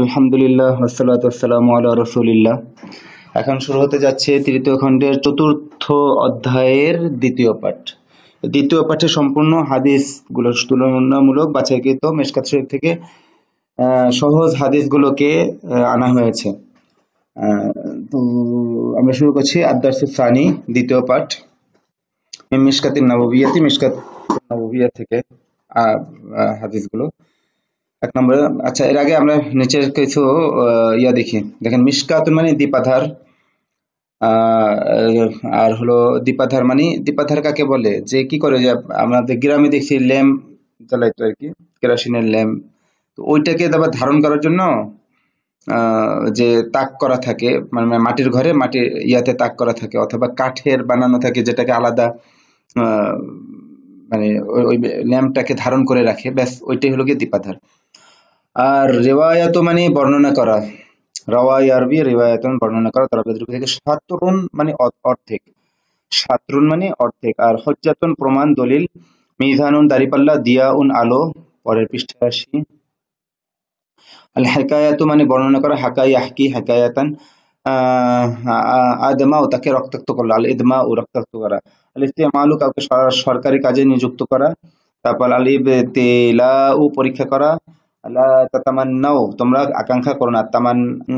আলহামদুলিল্লাহ আসসালাতাম আল্লাহ রসুলিল্লাহ এখন শুরু হতে যাচ্ছে তৃতীয় খণ্ডের চতুর্থ অধ্যায়ের দ্বিতীয় পাঠ দ্বিতীয় পাঠে সম্পূর্ণ হাদিসগুলো তুলনামূলক বাছাইকৃত মেশকাত শরীফ থেকে সহজ হাদিসগুলোকে আনা হয়েছে তো আমরা শুরু করছি আদার্সু সানি দ্বিতীয় পাঠ মিশকাতিন নববিয়াতি মিশকাত নবিয়া থেকে হাদিসগুলো এক নম্বরে আচ্ছা এর আগে আমরা নিচের কিছু ইয়া দেখি দেখেন মিসকাত মানে দীপাধার আর হলো দীপাধার মানে দীপাধার কাকে বলে যে কি করে যে আমাদের গ্রামে দেখছি ল্যাম্প জ্বালাইতো আর কি কেরোসিনের ল্যাম্প তো ওইটাকে তারপর ধারণ করার জন্য যে তাক করা থাকে মানে মাটির ঘরে মাটির ইয়াতে তাক করা থাকে অথবা কাঠের বানানো থাকে যেটাকে আলাদা মানে ওই ল্যাম্পটাকে ধারণ করে রাখে ব্যাস ওইটাই হলো গিয়ে দীপাধার আর রেওয়ায়ত মানে বর্ণনা করা রাওয়াই আরবি রেওয়ায়াতন বর্ণনা করা তারাবিদের থেকে সাতরুন মানে অর্ধেক সাতরুন মানে অর্ধেক আর হজ্জাতন প্রমাণ দলিল মিধানুন দারিপাল্লা দিয়া উন আলো পরের পৃষ্ঠে আসি আল হেকায়াত মানে বর্ণনা করা হাকাই আহকি হেকায়াতান আদমা ও তাকে রক্তাক্ত করলো আল ইদমা ও রক্তাক্ত করা আল ইস্তেমালু কাউকে সরকারি কাজে নিযুক্ত করা তারপর আলিব তেলা ও পরীক্ষা করা আল্লাহ তামান্নাও তোমরা আকাঙ্ক্ষা করো না তামান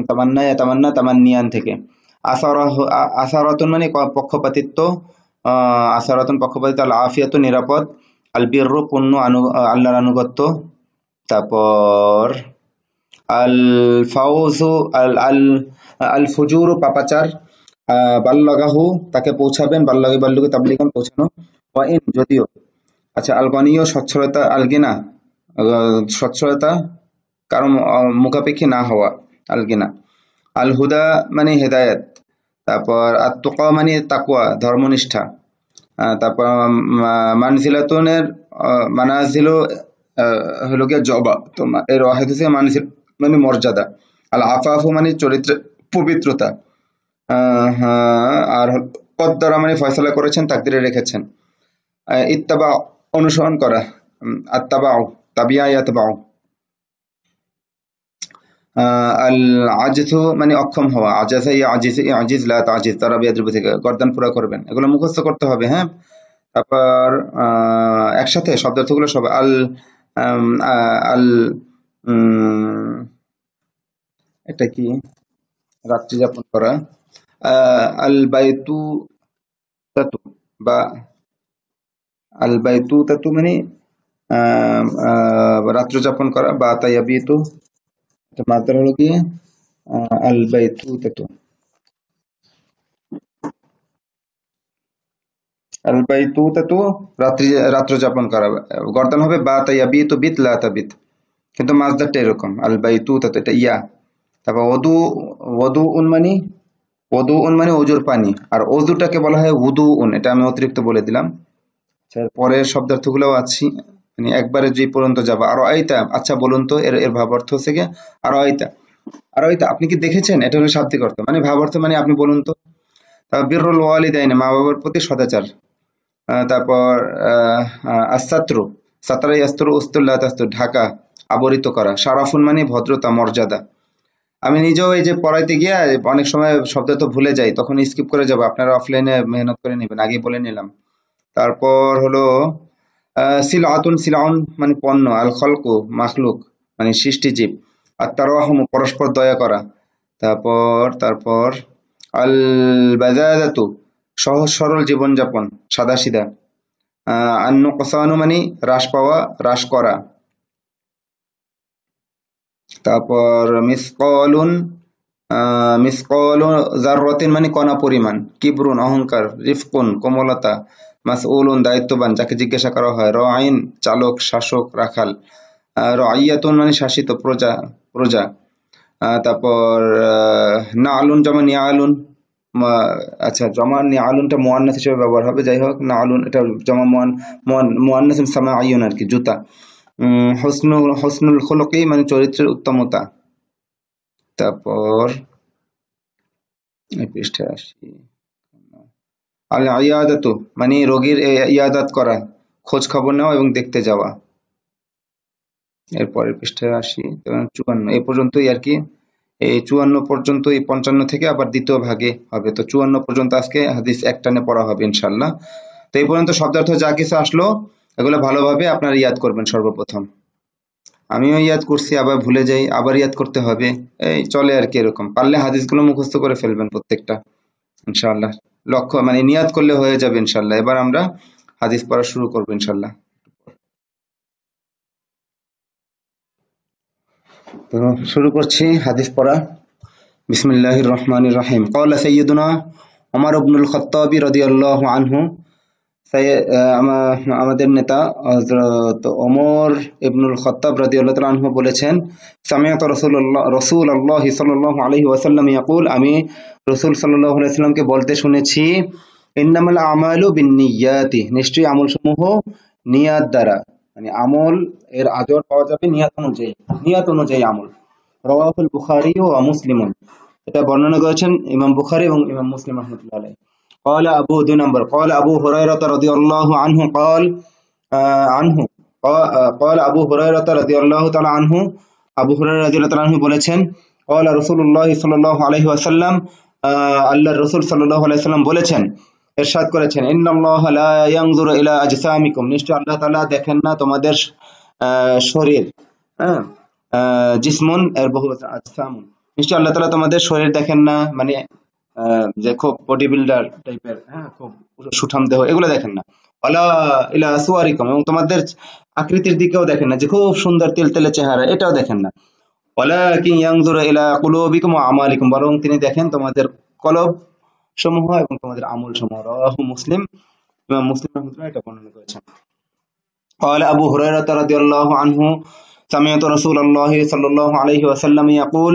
তামান্না তামান্না তামান্নিয়ান থেকে আসারহ আসারতন মানে পক্ষপাতিত্ব আসারতন পক্ষপাতিত্ব আল্লাহ আফিয়াত নিরাপদ আলবির পূর্ণ আনু আল্লাহর আনুগত্য তারপর আল ফাউজু আল আল আল ফুজুর পাপাচার বাল্লগাহু তাকে পৌঁছাবেন বাল্লগে বাল্লুকে তাবলিগান পৌঁছানো যদিও আচ্ছা আলবানীয় সচ্ছলতা আলগেনা সচ্ছলতা কারো মুখাপেক্ষী না হওয়া আল কিনা আল হুদা মানে হেদায়ত তারপর তোকা মানে তাকুয়া ধর্মনিষ্ঠা তারপর মানসিলাতনের মানাজিল হলো গিয়ে জবা তো এর অহেদ হিসেবে মানসিল মানে মর্যাদা আল আফাফ মানে চরিত্র পবিত্রতা আর কদ্দারা মানে ফয়সলা করেছেন তাকদিরে রেখেছেন ইত্তাবা অনুসরণ করা আত্মাবা তাবিয়া ইয়াতবাউ আল আজথ মানে অক্ষম হওয়া আজাজা ইয়া আজিজ আজিজ লা তাজিজ তারা বিয়াদ্রুপ থেকে গর্দান পুরা করবেন এগুলো মুখস্থ করতে হবে হ্যাঁ তারপর একসাথে শব্দার্থগুলো সব আল আল এটা কি রাত্রি যাপন করা আল বাইতু তাতু বা আল বাইতু তাতু মানে রাত্র যাপন করা বা আবিত মাত্র হলো কি আল বাইতুতাতু রাত্রি রাত্র যাপন করা হবে বা কিন্তু এরকম এটা ইয়া তারপর ওদু পানি আর অজুটাকে বলা হয় উদু উন এটা আমি অতিরিক্ত বলে দিলাম পরের গুলো আছি মানে একবারে যে পর্যন্ত যাবা আরো আইতা আচ্ছা বলুন তো এর এর ভাবার্থ হচ্ছে কি আর আইতা আর আইতা আপনি কি দেখেছেন এটা হলো শাব্দিক অর্থ মানে ভাবার্থ মানে আপনি বলুন তো তারপর বীররুল ওয়ালিদাইন মা বাবার প্রতি সদাচার তারপর আশাত্রু সাতারাই আস্ত্র উস্তুল্লাহ আস্তর ঢাকা আবরিত করা সারাফুন মানে ভদ্রতা মর্যাদা আমি নিজেও এই যে পড়াইতে গিয়ে অনেক সময় শব্দ তো ভুলে যাই তখন স্কিপ করে যাবো আপনারা অফলাইনে মেহনত করে নেবেন আগে বলে নিলাম তারপর হলো সিল আতুন সিলাউন মানে পণ্য আল খলকু মাখলুক মানে সৃষ্টিজীব আর তার পরস্পর দয়া করা তারপর তারপর আল বাজাদাতু সহজ সরল জীবনযাপন সাদা সিধা আন্ন কসানু মানে হ্রাস পাওয়া হ্রাস করা তারপর মিসকলুন মিসকল জাররতিন মানে কণা পরিমাণ কিবরুন অহংকার রিফকুন কোমলতা মাসউলুন দায়িত্ববান যাকে জিজ্ঞাসা করা হয় র আইন চালক শাসক রাখাল র আইয়াতুন মানে শাসিত প্রজা প্রজা তারপর না আলুন জমা নিয়া আলুন আচ্ছা জমা নিয়ে আলুনটা মোয়ান্নাস হিসেবে ব্যবহার হবে যাই হোক না আলুন এটা জমা মোয়ান মোয়ান্নাস সামা আইন আর কি জুতা হসনুল হসনুল খোলকেই মানে চরিত্রের উত্তমতা তারপর পৃষ্ঠে আসি আল ইয়াদাতু মানে রোগীর ইয়াদাত করা খোঁজ খবর নেওয়া এবং দেখতে যাওয়া এরপরের পৃষ্ঠায় আসি চুয়ান্ন এ পর্যন্তই আর কি এই চুয়ান্ন পর্যন্ত এই পঞ্চান্ন থেকে আবার দ্বিতীয় ভাগে হবে তো চুয়ান্ন পর্যন্ত আজকে হাদিস একটানে পড়া হবে ইনশাল্লাহ তো এই পর্যন্ত শব্দার্থ যা কিছু আসলো এগুলো ভালোভাবে আপনারা ইয়াদ করবেন সর্বপ্রথম আমিও ইয়াদ করছি আবার ভুলে যাই আবার ইয়াদ করতে হবে এই চলে আর কি এরকম পারলে হাদিসগুলো মুখস্থ করে ফেলবেন প্রত্যেকটা ইনশাআল্লাহ লক্ষ্য মানে নিয়াদ করলে হয়ে যাবে ইনশাল্লাহ এবার আমরা হাদিস পড়া শুরু করবো ইনশাল্লাহ শুরু করছি হাদিস পড়া বিসমিল্লাহির রহমান রাহিম কওলা সাইয়্যিদুনা ওমর ইবনুল খাত্তাবি রাদিয়াল্লাহু আনহু আমাদের নেতা অমর ইবনুল খতাব রাজি আল্লাহ বলেছেন সামিয়াত রসুল্লাহ রসুল আল্লাহ সাল্লাহ আলহি ওয়াসাল্লাম ইয়াকুল আমি রসুল সাল্লাহ আলাইসাল্লামকে বলতে শুনেছি ইন্নামাল আমালু বিন নিয়াতি নিশ্চয়ই আমল সমূহ নিয়াত দ্বারা মানে আমল এর আজর পাওয়া যাবে নিয়াত অনুযায়ী নিয়াত অনুযায়ী আমল রওয়াহুল বুখারি ও মুসলিমুন এটা বর্ণনা করেছেন ইমাম বুখারি এবং ইমাম মুসলিম রহমতুল্লাহ قال ابو دو نمبر قال ابو هريره رضي الله عنه قال عنه قال ابو هريره رضي الله تعالى عنه ابو هريره رضي الله تعالى عنه বলেছেন قال رسول الله صلى الله عليه وسلم الله الرسول صلى الله عليه وسلم বলেছেন ارشاد করেছেন ان الله لا ينظر الى اجسامكم নিশ্চয় আল্লাহ তাআলা দেখেন না তোমাদের শরীর হ্যাঁ জিসমুন এর বহু আছে আজসামুন নিশ্চয় আল্লাহ তাআলা তোমাদের শরীর দেখেন না মানে যে খুব বডি বিল্ডার টাইপের হ্যাঁ খুব সুঠাম দেহ এগুলো দেখেন না ইলা সুয়ারিকম এবং তোমাদের আকৃতির দিকেও দেখেন না যে খুব সুন্দর তেল তেলে চেহারা এটাও দেখেন না ইলা বরং তিনি দেখেন তোমাদের কলব সমূহ এবং তোমাদের আমল সমূহ রাহু মুসলিম ইমাম মুসলিম এটা বর্ণনা করেছেন قال ابو هريره رضي الله عنه سمعت رسول الله صلى الله عليه وسلم يقول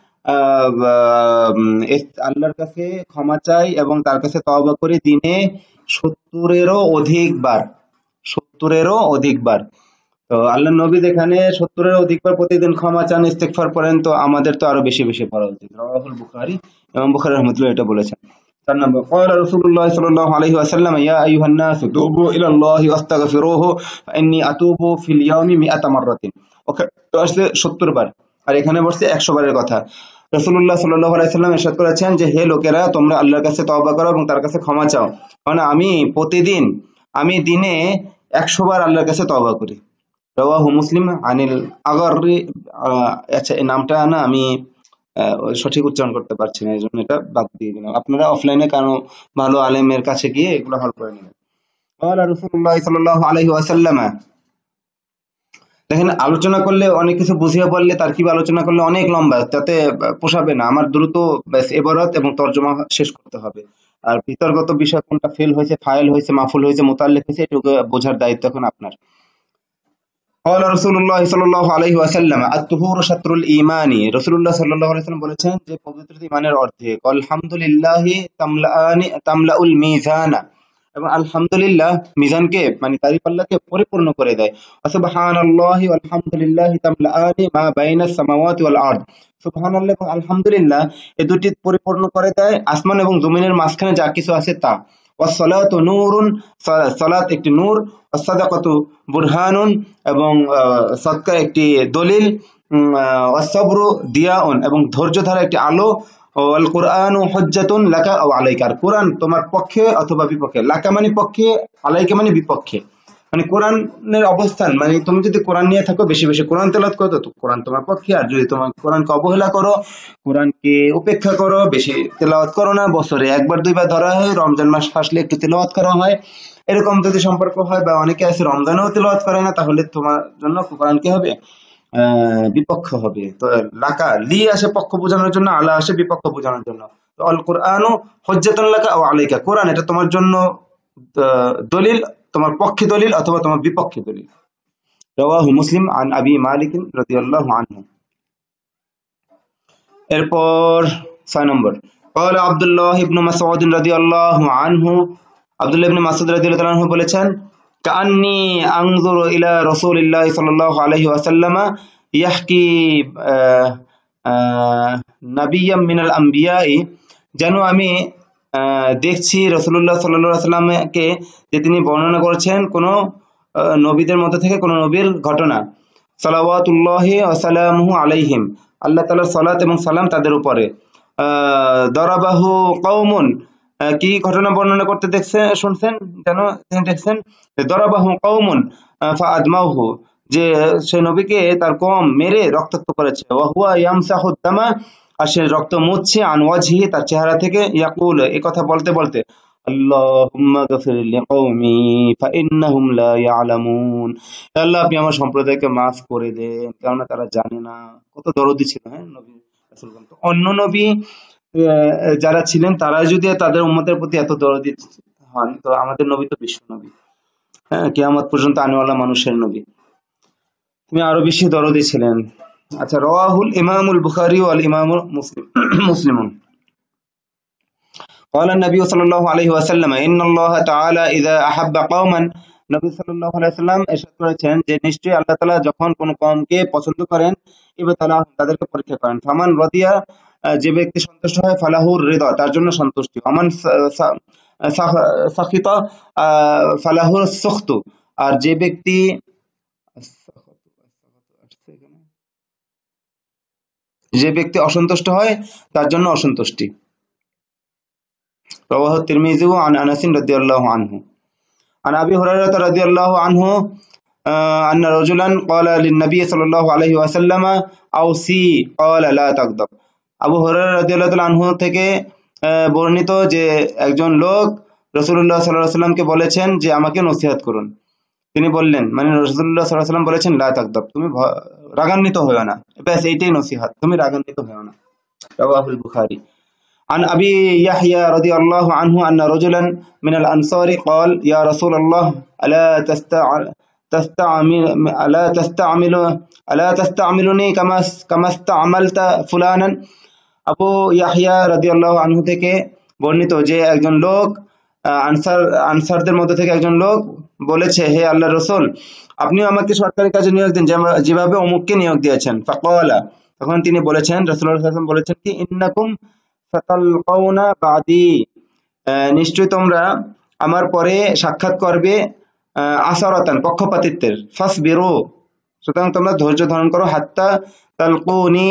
আল্লাহর কাছে ক্ষমা চাই এবং তার কাছে তবা করি দিনে সত্তরেরও অধিকবার সত্তরেরও অধিকবার তো আল্লাহ নবী যেখানে সত্তরের অধিকবার প্রতিদিন ক্ষমা চান ইস্তেকফার করেন তো আমাদের তো আরো বেশি বেশি পড়া উচিত রাহুল বুখারি এবং বুখারি রহমতুল্লাহ এটা বলেছেন একশো ওকে আর এখানে বলছে বারের কথা রসুল্লাহ সাল্লাহ আলাইসাল্লাম এরশাদ করেছেন যে হে লোকেরা তোমরা আল্লাহর কাছে তবা করো এবং তার কাছে ক্ষমা চাও কারণ আমি প্রতিদিন আমি দিনে একশো বার আল্লাহর কাছে তবা করি রওয়াহু মুসলিম আনিল আগর আচ্ছা এই নামটা না আমি সঠিক উচ্চারণ করতে পারছি না এই জন্য এটা বাদ দিয়ে দিলাম আপনারা অফলাইনে কারো ভালো আলেমের কাছে গিয়ে এগুলো হল করে নেবেন قال رسول الله দেখেন আলোচনা করলে অনেক কিছু বুঝিয়ে বললে তার কি আলোচনা করলে অনেক লম্বা তাতে পোষাবে না আমার দ্রুত এবারত এবং তর্জমা শেষ করতে হবে আর বিতর্গত বিষয় কোনটা ফেল হয়েছে ফাইল হয়েছে মাফুল হয়েছে মোতাল্লেক হয়েছে এটুকু বোঝার দায়িত্ব এখন আপনার قال رسول الله صلى الله عليه وسلم الطهور شطر الايمان رسول الله صلى الله عليه وسلم বলেছেন যে পবিত্রতা ইমানের অর্ধেক আলহামদুলিল্লাহ তামলাআনি তামলাউল মিজানা এবং আলহামদুলিল্লাহ মিজানকে মানে তারি পরিপূর্ণ করে দেয় তামলাআনি মা ওয়াল আরদ এবং আলহামদুলিল্লাহ দুটি পরিপূর্ণ করে দেয় আসমান এবং জমিনের মাঝখানে যা কিছু আছে তা ওয়াসসালাতু নূরুন সালাত একটি নূর ওয়াসসাদাকাতু বুরহানুন এবং সাদকা একটি দলিল অসব্র দিয়াউন এবং ধৈর্য ধারা একটি আলো কোরআন হজ্জাতুন তোমার পক্ষে অথবা বিপক্ষে লাকা মানে পক্ষে আলাইকা মানে বিপক্ষে মানে কোরআনের অবস্থান মানে তুমি যদি কোরআন নিয়ে থাকো বেশি বেশি কোরআন তেলাত করো তো কোরআন তোমার পক্ষে আর যদি তোমার কোরআনকে অবহেলা করো কোরআনকে উপেক্ষা করো বেশি তেলাওয়াত করো না বছরে একবার দুইবার ধরা হয় রমজান মাস ফাঁসলে একটু তেলাওয়াত করা হয় এরকম যদি সম্পর্ক হয় বা অনেকে আছে রমজানেও তেলাওয়াত করে না তাহলে তোমার জন্য কোরআন কি হবে বিপক্ষ হবে তো লাকা লি আসে পক্ষ বোঝানোর জন্য আলা আসে বিপক্ষ বোঝানোর জন্য অল কোরআন হজ্জাতন লাকা ও আলাইকা কোরআন এটা তোমার জন্য দলিল তোমার পক্ষে দলিল অথবা তোমার বিপক্ষে দলিল রওয়াহু মুসলিম আন আবি মালিক রাদিয়াল্লাহু আনহু এরপর ছয় নম্বর قال عبد الله بن مسعود رضي الله عنه عبد الله بن مسعود رضي الله عنه বলেছেন কান্নি আংজুর ইলা রসুলিল্লাহ সাল্লাহ আলহি আসাল্লামা ইয়াহকি নাবিয়াম মিনাল আম্বিয়াই যেন আমি দেখছি রসুল্লাহ সাল্লাহ সাল্লামকে যে তিনি বর্ণনা করেছেন কোনো নবীদের মধ্যে থেকে কোনো নবীর ঘটনা সালাওয়াতুল্লাহি আসালাম আলাইহিম আল্লাহ তাল সালাত এবং সালাম তাদের উপরে দরাবাহু কৌমন কি ঘটনা বর্ণনা করতে দেখছেন শুনছেন কেন দেখছেন দরাবাহু কৌমন ফাদমাহু যে সে নবীকে তার কম মেরে রক্তাক্ত করেছে ওয়াহুয়া ইয়ামসাহুদ্দামা আর সে রক্ত মুছছে আনওয়াজি তার চেহারা থেকে ইয়াকুল এ কথা বলতে বলতে আল্লাহ আপনি আমার সম্প্রদায়কে মাফ করে দেন কেননা তারা জানে না কত দরদি ছিল হ্যাঁ নবী অন্য নবী যারা ছিলেন তারাই যদি তাদের উম্মতের প্রতি এত দরদি হন তো আমাদের নবী তো বিশ্ব নবী হ্যাঁ কেয়ামত পর্যন্ত আনিওয়ালা মানুষের নবী তুমি আরো বেশি দরদি ছিলেন আচ্ছা রাহুল ইমামুল বুখারি ওয়াল ইমামুল মুসলিম মুসলিম قال النبي صلى الله عليه وسلم ان الله تعالى اذا احب قوما النبي صلى الله عليه وسلم ارشاد করেছেন যে নিশ্চয়ই আল্লাহ তাআলা যখন কোন কওমকে পছন্দ করেন ইবতালাহুম তাদেরকে পরীক্ষা করেন ফামান রাদিয়া যে ব্যক্তি সন্তুষ্ট হয় ফালাহুর হৃদা তার জন্য সন্তুষ্টি অমান সাখিতা ফালাহুর সখত আর যে ব্যক্তি যে ব্যক্তি অসন্তুষ্ট হয় তার জন্য অসন্তুষ্টি প্রবাহ তিরমিজি عن انس رضي الله عنه عن ابي هريره رضي الله عنه ان رجلا قال للنبي صلى الله عليه وسلم আবু হরের আনহু থেকে বর্ণিত যে একজন লোক রসুল্লাহ সাল্লাহ সাল্লামকে বলেছেন যে আমাকে নসিহাত করুন তিনি বললেন মানে রসুল্লাহ সাল্লাহ সাল্লাম বলেছেন লা তাকদব তুমি রাগান্বিত হয়েও না ব্যাস এইটাই নসিহাত তুমি রাগান্বিত হয়েও না রবাহুল বুখারি عن أبي يحيى رضي الله عنه أن رجلا من الأنصار قال يا رسول الله ألا تستعمل ألا تستعمل ألا تستعملني كما كما استعملت فلانا আবু ইয়াহিয়া রাদিয়াল্লাহ আনহু থেকে বর্ণিত যে একজন লোক আনসার আনসারদের মধ্যে থেকে একজন লোক বলেছে হে আল্লাহ রসুল আপনিও আমাকে সরকারি কাজে নিয়োগ দিন যেভাবে অমুককে নিয়োগ দিয়েছেন ফাকওয়ালা তখন তিনি বলেছেন রসুল বলেছেন কি ইন্নাকুম ফাতালকাউনা বাদি নিশ্চয় তোমরা আমার পরে সাক্ষাৎ করবে আসারতান পক্ষপাতিত্বের ফাস বেরো সুতরাং তোমরা ধৈর্য ধারণ করো হাত্তা তালকুনি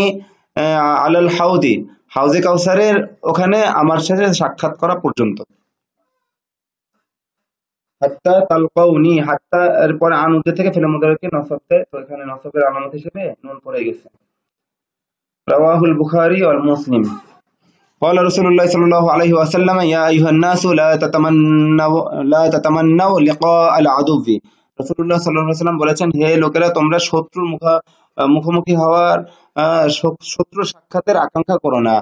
আলাল হাউদি হাউজে কাউসারের ওখানে আমার সাথে সাক্ষাৎ করা পর্যন্ত হাত্তা তালকাউনি হাত্তা এরপর আন উদ্দে থেকে ফেলে মুদারকে নসবতে তো এখানে নসবের আলামত হিসেবে নুন পড়ে গেছে রাওয়াহুল বুখারী ওয়াল মুসলিম قال رسول الله صلى الله عليه وسلم يا ايها الناس لا تتمنوا لا تتمنوا لقاء العدو রাসূলুল্লাহ সাল্লাল্লাহু আলাইহি বলেছেন হে লোকেরা তোমরা শত্রুর মুখোমুখি হওয়ার শত্রু সাক্ষাতের আকাঙ্ক্ষা করো না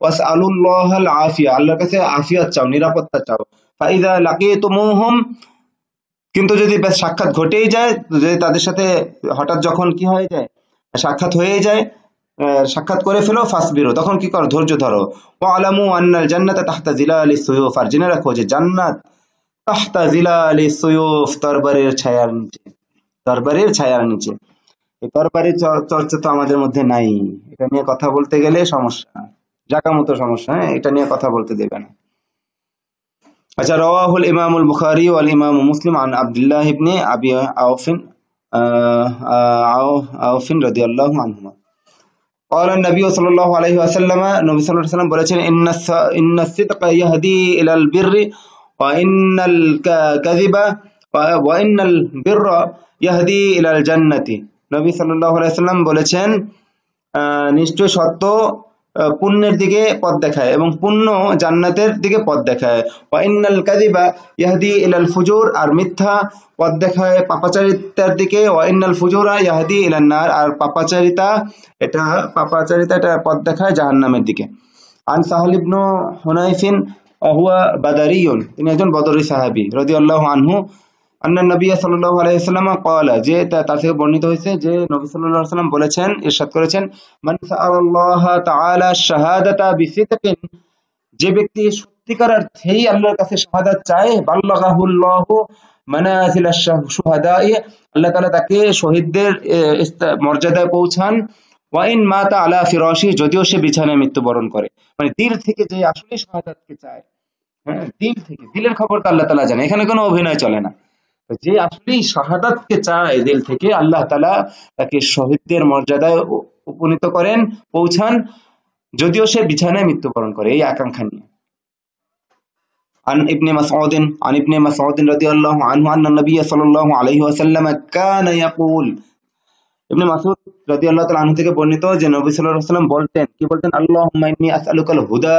ওয়াস আলুল্লাহ আফিয়া আল্লাহর কাছে আফিয়া চাও নিরাপত্তা চাও ফাইদা লাগিয়ে তো মোহম কিন্তু যদি সাক্ষাৎ ঘটেই যায় যদি তাদের সাথে হঠাৎ যখন কি হয়ে যায় সাক্ষাৎ হয়ে যায় সাক্ষাৎ করে ফেলো ফাঁস তখন কি করো ধৈর্য ধরো ও আলামু আন্নাল জান্নাত তাহতা জিলা আলী সৈয়ফ আর জেনে রাখো যে জান্নাত তাহতা জিলা আলী সৈয়ফ দরবারের ছায়ার নিচে দরবারের ছায়ার নিচে তরবারি চর্চা তো আমাদের মধ্যে নাই এটা নিয়ে কথা বলতে গেলে সমস্যা জাকা মতো সমস্যা হ্যাঁ এটা নিয়ে কথা বলতে দেবে না আচ্ছা রওয়াহুল ইমামুল বুখারি ওয়াল ইমাম মুসলিম আন আব্দুল্লাহ ইবনে আবি আওফিন আওফিন রাদিয়াল্লাহু আনহুমা قال النبي صلى الله عليه وسلم নবী সাল্লাল্লাহু আলাইহি ওয়াসাল্লাম বলেছেন ইন্না ইন্না সিদকা ইয়াহদি ইলাল বিররি ওয়া ইন্নাল কাযিবা ওয়া ইন্নাল বিররা ইয়াহদি ইলাল জান্নাতি নবী সাল্লাম বলেছেন নিশ্চয় সত্য পুণ্যের দিকে পথ দেখায় এবং পুণ্য জান্নাতের দিকে পথ দেখায় ওয়াইনাল কাদিবা ইহাদি ইলাল ফুজুর আর মিথ্যা পথ দেখায় পাপাচারিতার দিকে ওয়াইনাল ফুজুরা ইহাদি ইলান্নার আর পাপাচারিতা এটা পাপাচারিতা এটা পথ দেখায় জাহান্নামের দিকে আন সাহলিবনু হুনাইফিন অহুয়া বাদারিয়ন তিনি একজন বদরি সাহাবি রদি আল্লাহ আনহু যে ব্যক্তি সত্যিকার আল্লাহর কাছে চায় আল্লাহ তালা তাকে শহীদদের মর্যাদায় পৌঁছান ওয়াইন মা তা আলা ফিরসি যদিও সে বিছানায় মৃত্যুবরণ করে মানে দিল থেকে যে আসলে শাহাদাতকে চায় হ্যাঁ দিল থেকে দিলের খবর তো আল্লাহ তাআলা জানে এখানে কোনো অভিনয় চলে না যে আসলে শাহাদাতকে চায় দিল থেকে আল্লাহ তালা তাকে শহীদদের মর্যাদায় উপনীত করেন পৌঁছান যদিও সে বিছানায় মৃত্যুবরণ করে এই আকাঙ্ক্ষা নিয়ে عن ابن مسعود عن ابن مسعود رضي الله عنه أن النبي صلى الله عليه وسلم كان يقول ابن مسعود رضي الله تعالى عنه থেকে বর্ণিত যে নবী সাল্লাল্লাহু আলাইহি ওয়াসাল্লাম কি বলতেন আল্লাহুম্মা ইন্নী হুদা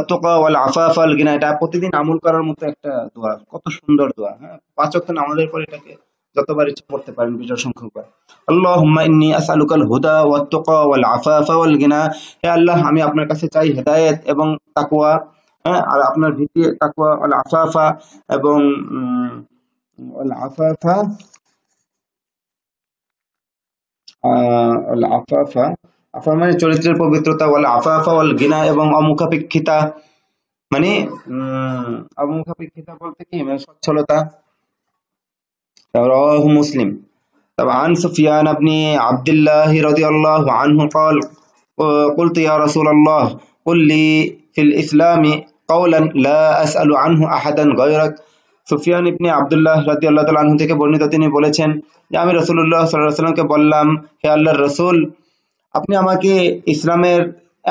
আল গিনা এটা প্রতিদিন আমল করার মতো একটা দোয়া কত সুন্দর দোয়া হ্যাঁ পাঁচ আমাদের পরে এটাকে যতবার ইচ্ছা পড়তে পারেন বিজয় হুদা ওয়াল আফাফা ওয়াল গিনা হে আল্লাহ আমি আপনার কাছে চাই হেদায়েত এবং তাকুয়া হ্যাঁ আর আপনার ভীতি তাকুয়া ওয়াল আফাফা এবং ওয়াল আফাফা আহ আফাফা আফমানের চরিত্রের পবিত্রতা বলা আফাফ ওয়াল গিনা এবং অমুকApiException মানে অমুকApiException বলতে কি মানে সচ্চলতা তাও আর মুসলিম তাব আনসিফিয়ান ইবনে আব্দুল্লাহ রাদিয়াল্লাহু আনহু বলল কুত ইয়া রাসূলুল্লাহ কুলি ফিল ইসলামি কওলান লা আসআলু আনহু আহাদান গায়রাক সুফিয়ান ইবনে আব্দুল্লাহ রাদিয়াল্লাহু তাআলা আনহু থেকে বলনি দতিনি বলেছেন যে আমি রাসূলুল্লাহ সাল্লাল্লাহু আলাইহি ওয়া সাল্লামকে বললাম হে আল্লাহর রাসূল আপনি আমাকে ইসলামের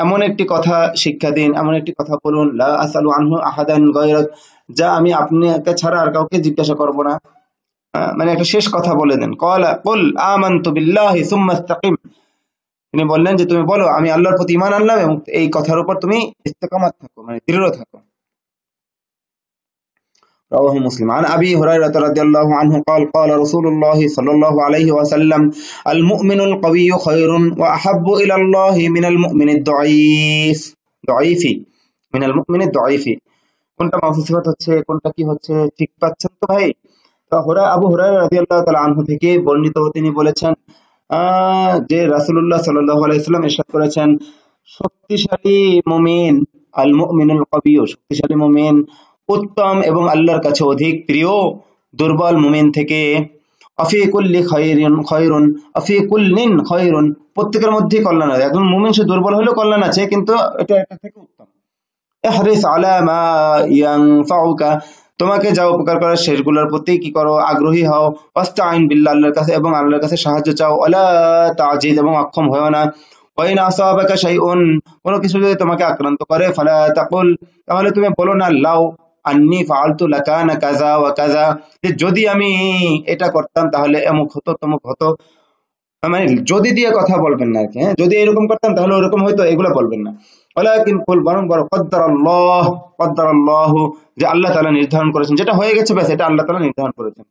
এমন একটি কথা শিক্ষা দিন এমন একটি কথা বলুন আসালু আনহু আহাদান গয়রত যা আমি আপনাকে ছাড়া আর কাউকে জিজ্ঞাসা করব না মানে একটা শেষ কথা বলে দেন কলা কুল আমান্তু বিল্লাহি সুম্মা তিনি বললেন যে তুমি বলো আমি আল্লাহর প্রতি ইমান আনলাম এবং এই কথার উপর তুমি ইস্তেকামাত থাকো মানে দৃঢ় থাকো رواه مسلم عن أبي هريرة رضي الله عنه قال قال رسول الله صلى الله عليه وسلم المؤمن القوي خير وأحب إلى الله من المؤمن الضعيف ضعيف من المؤمن الضعيف কোনটা মাফুসিফাত হচ্ছে কোনটা কি হচ্ছে ঠিক পাচ্ছেন তো ভাই হুরা আবু হুরায়রা রাদিয়াল্লাহু তাআলা আনহু থেকে বর্ণিত তিনি বলেছেন যে রাসূলুল্লাহ সাল্লাল্লাহু আলাইহি সাল্লাম ইরশাদ করেছেন শক্তিশালী মুমিন আল মুমিনুল কবিয় শক্তিশালী মুমিন উত্তম এবং আল্লাহর কাছে অধিক প্রিয় দুর্বল মুমিন থেকে অফিকুল্লি খয়রুন অফিকুল্লিন খয়রুন প্রত্যেকের মধ্যেই কল্যাণ আছে একজন মুমিন সে দুর্বল হলেও কল্যাণ আছে কিন্তু এটা এটা থেকে উত্তম এহরিস আলামা ইয়াং ফাউকা তোমাকে যা উপকার করার শেষগুলোর প্রতি কি করো আগ্রহী হও অস্তা আইন বিল্লা আল্লাহর কাছে এবং আল্লাহর কাছে সাহায্য চাও অলা তাজিদ এবং অক্ষম হয় না ওয়াইন আসাবাকা শাইউন কোনো কিছু যদি তোমাকে আক্রান্ত করে ফালা তাকুল তাহলে তুমি বলো না লাউ আন্নি ফালতু লাকা কাজা ওয়া কাজা যে যদি আমি এটা করতাম তাহলে এমুক হতো তমুক হতো মানে যদি দিয়ে কথা বলবেন না আর কি হ্যাঁ যদি এরকম করতাম তাহলে ওরকম হয়তো এগুলো বলবেন না ওলাকিন কুল বরং বড় কদ্দার আল্লাহ কদ্দার আল্লাহ যে আল্লাহ তাআলা নির্ধারণ করেছেন যেটা হয়ে গেছে ব্যাস এটা আল্লাহ তাআলা নির্ধারণ করেছেন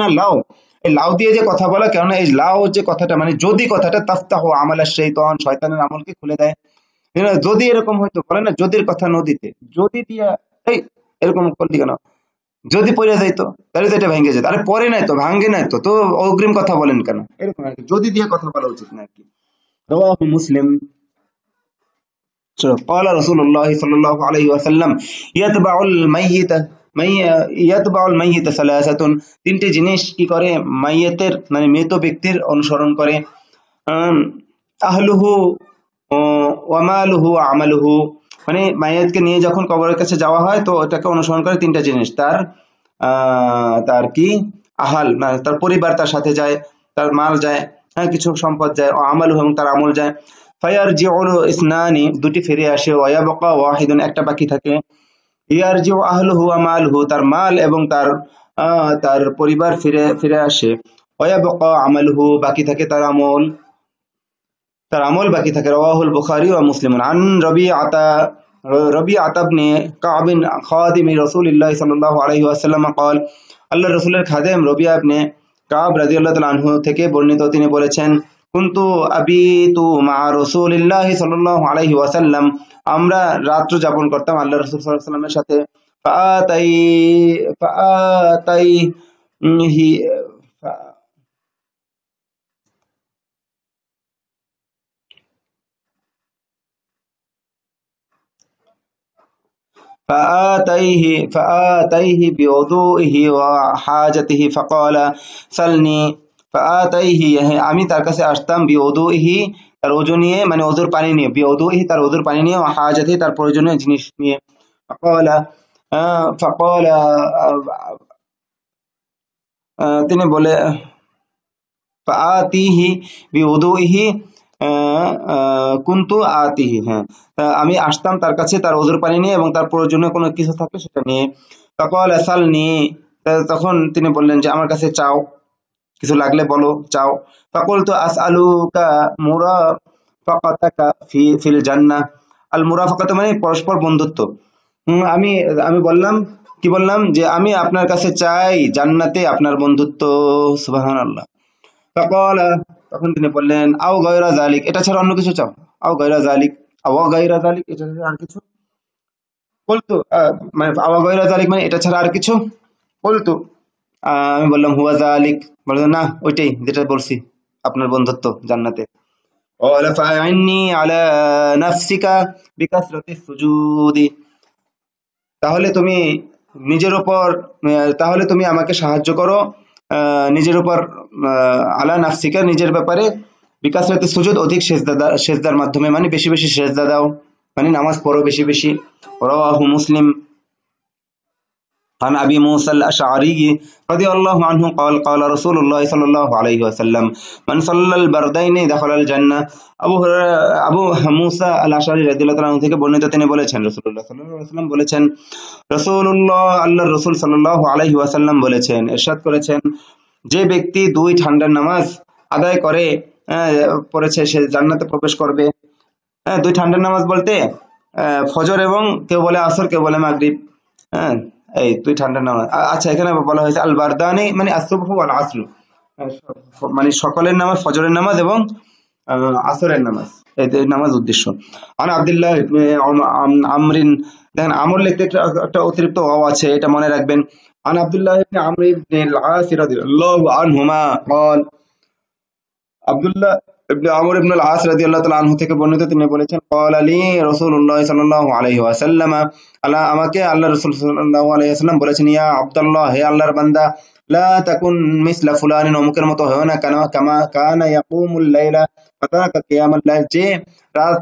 না লাও এই লাউ দিয়ে যে কথা বলা কেননা এই লাউ যে কথাটা মানে যদি কথাটা তাফতাহ সেই তন শয়তানের আমলকে খুলে দেয় যদি এরকম হয়তো বলে না যদির কথা নদীতে যদি দিয়া এই এরকম করলি কেন যদি পড়ে যাইতো তাহলে তো এটা ভেঙে যেত আরে পরে নাই তো ভাঙে নাই তো তো অগ্রিম কথা বলেন কেন এরকম আর যদি দিয়ে কথা বলা উচিত না কি মুসলিম قال رسول الله صلى الله عليه وسلم يتبع الميت জিনিস কি করে মাইয়েতের মানে মৃত ব্যক্তির অনুসরণ করে আহলুহু ওয়ামালুহু আমালুহু মানে মাইয়াতকে নিয়ে যখন কবরের কাছে যাওয়া হয় তো ওটাকে অনুসরণ করে তিনটা জিনিস তার তার কি আহাল মানে তার পরিবার তার সাথে যায় তার মাল যায় হ্যাঁ কিছু সম্পদ যায় আমাল এবং তার আমল যায় ফায়ার জি ইসনানি দুটি ফিরে আসে ওয়া বকা ওয়াহিদুন একটা বাকি থাকে ইয়ার জি মাল হু তার মাল এবং তার তার পরিবার ফিরে ফিরে আসে ওয়া বকা হু বাকি থাকে তার আমল তার আমল বাকি থাকে রওয়াহুল বুখারি ও মুসলিম আন রবি আতা রবি আতাবনে কাবিন খাদিম রসুল ইল্লাহ সাল্লাহ আলহি আসাল্লাম কল আল্লাহ রসুলের খাদেম রবি আবনে কাব রাজি আল্লাহ আনহু থেকে বর্ণিত তিনি বলেছেন কিন্তু আবি তু মা রসুল রসুলিল্লাহ সাল্লাহ আলহি আসাল্লাম আমরা রাত্র যাপন করতাম আল্লাহ রসুল সাল্লামের সাথে فآتي فآتي فآتيه فآتيه بيوضوه وحاجته فقال فلني فآتيه يعني তার কাছে আসতাম বিউদুহি আর ওজোনিয়ে মানে ওজুর পানি নিয়ে বিউদুহি তার ওজুর পানি নিয়ে আর حاجته তার প্রয়োজনীয় জিনিস নিয়ে فقال فقال তিনে বলে পাতিহি বিউদুহি কুন্তু আতিহি হ্যাঁ আমি আসতাম তার কাছে তার ওজোর পানি নিয়ে এবং তার প্রয়োজনীয় কোনো কিছু থাকে সেটা নিয়ে তখন এসাল নিয়ে তখন তিনি বললেন যে আমার কাছে চাও কিছু লাগলে বলো চাও তকল তো আস আলু কা মুরা ফকাতাকা ফি ফিল জান্না আল মুরা মুরাফাকাত মানে পরস্পর বন্ধুত্ব আমি আমি বললাম কি বললাম যে আমি আপনার কাছে চাই জান্নাতে আপনার বন্ধুত্ব সুবাহান আল্লাহ তকল তখন তিনি বললেন আও গয়রা জালিক এটা ছাড়া অন্য কিছু চাও আও গয়রা জালিক আও গয়রা জালিক এটা ছাড়া আর কিছু বলতো মানে আওয়া গয়রা জালিক মানে এটা ছাড়া আর কিছু বলতো আমি বললাম হুয়া জালিক বললো না ওইটাই যেটা বলছি আপনার বন্ধুত্ব জান্নাতে قال فأعني على نفسك بكثرة السجود তাহলে তুমি নিজের উপর তাহলে তুমি আমাকে সাহায্য করো নিজের উপর আলা নাফসিকা নিজের ব্যাপারে বিকাশ রাতে সুযোগ অধিক সেজদা সেজদার মাধ্যমে মানে বেশি বেশি সেজদা দাও মানে নামাজ পড়ো বেশি বেশি রাহু মুসলিম عن أبي موسى الأشعري رضي الله عنه قال قال رسول الله صلى الله عليه وسلم من صلى البردين دخل الجنة আবু আবু মুসা আল আশারি রাদিল্লাহ থেকে বর্ণিত তিনি বলেছেন রসুল্লাহ সাল্লাম বলেছেন রসুল্লাহ আল্লাহ রসুল সাল্লাহ আলহি ওয়াসাল্লাম বলেছেন এরশাদ করেছেন যে ব্যক্তি দুই ঠান্ডার নামাজ আদায় করে হ্যাঁ, পড়েছে সে জান্নাতে প্রবেশ করবে হ্যাঁ দুই ঠান্ডার নামাজ বলতে ফজর এবং কেউ বলে আসর কেউ বলে মাগরিব হ্যাঁ এই তুই ঠান্ডা নামাজ আচ্ছা এখানে বলা হয়েছে আল বারদানি মানে আসরুফ মানে সকলের নামাজ ফজরের নামাজ এবং আসরের নামাজ নামাজ উদ্দেশ্য আর আবদুল্লাহ আমরিন দেখেন আমর লিখতে একটা অতিরিক্ত অ আছে এটা মনে রাখবেন আন আবদুল্লাহ ইবনে আমর ইবনে আস রাদিয়াল্লাহু আনহুমা قال আব্দুল্লাহ আমর ইবনুল আস রাজি আল্লাহ তালা আনহু থেকে বর্ণিত তিনি বলেছেন কল আলী রসুল্লাহ সাল্লাহ আলহি আসাল্লাম আল্লাহ আমাকে আল্লাহ রসুল সাল্লাহ আলহি আসাল্লাম বলেছেন ইয়া আবদুল্লাহ হে আল্লাহর বান্দা লা তাকুন মিসলা ফুলানিন অমুকের মতো হয় না কেন কামা কানা ইয়াকুমুল লাইলা ফাতারাকা কিয়ামুল যে রাত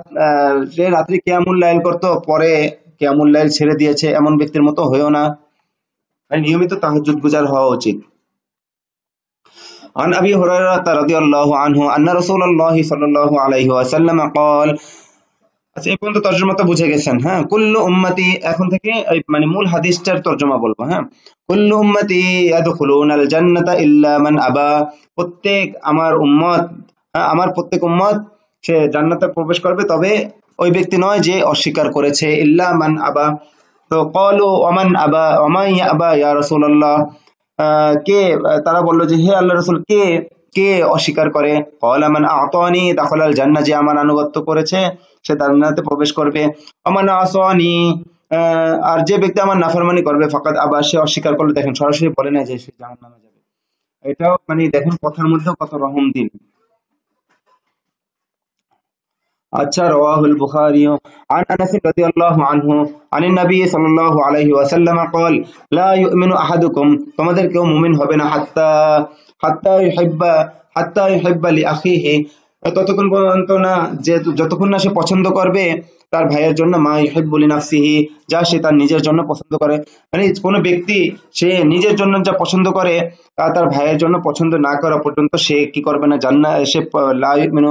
যে রাত্রি কিয়ামুল লাইল করত পরে কিয়ামুল লাইল ছেড়ে দিয়েছে এমন ব্যক্তির মতো হয়ও না নিয়মিত তাহাজ্জুদ গুজার হওয়া উচিত عن أبي هريرة رضي الله عنه أن رسول الله صلى الله عليه وسلم قال আচ্ছা এই পর্যন্ত তর্জমা তো বুঝে গেছেন হ্যাঁ কুল্লু উম্মতি এখন থেকে মানে মূল হাদিসটার তর্জমা বলবো হ্যাঁ কুল্লু উম্মতি জান্নাতা ইল্লা মান আবা প্রত্যেক আমার উম্মত হ্যাঁ, আমার প্রত্যেক উম্মত সে জান্নাতে প্রবেশ করবে তবে ওই ব্যক্তি নয় যে অস্বীকার করেছে ইল্লা মান আবা তো কলু অমান আবা অমাই আবা ইয়া রাসূলুল্লাহ কে তারা বললো যে হে আল্লাহ রসুল কে কে অস্বীকার করে কলামান আতনি দাখলাল জান্না যে আমার আনুগত্য করেছে সে জান্নাতে প্রবেশ করবে আমার আসনি আর যে ব্যক্তি আমার নাফরমানি করবে ফাকাত আবার সে অস্বীকার করলে দেখেন সরাসরি বলে না যে সে জাহান্নামে যাবে এটাও মানে দেখেন কথার মধ্যেও কত রহম দিন আচ্ছা রওয়াহুল বুখারী عن انس رضي الله عنه عن النبي صلى الله عليه وسلم قال لا يؤمن احدكم তোমাদের কেউ মুমিন হবে না হাত্তা হাত্তা ইউহিব্বা হাত্তা ইউহিব্বা লিআখিহি ততক্ষণ পর্যন্ত না যে যতক্ষণ না সে পছন্দ করবে তার ভাইয়ের জন্য মা ইহিবুল নাফসিহি যা সে তার নিজের জন্য পছন্দ করে মানে কোনো ব্যক্তি সে নিজের জন্য যা পছন্দ করে তা তার ভাইয়ের জন্য পছন্দ না করা পর্যন্ত সে কি করবে না জান্না সে লা মানে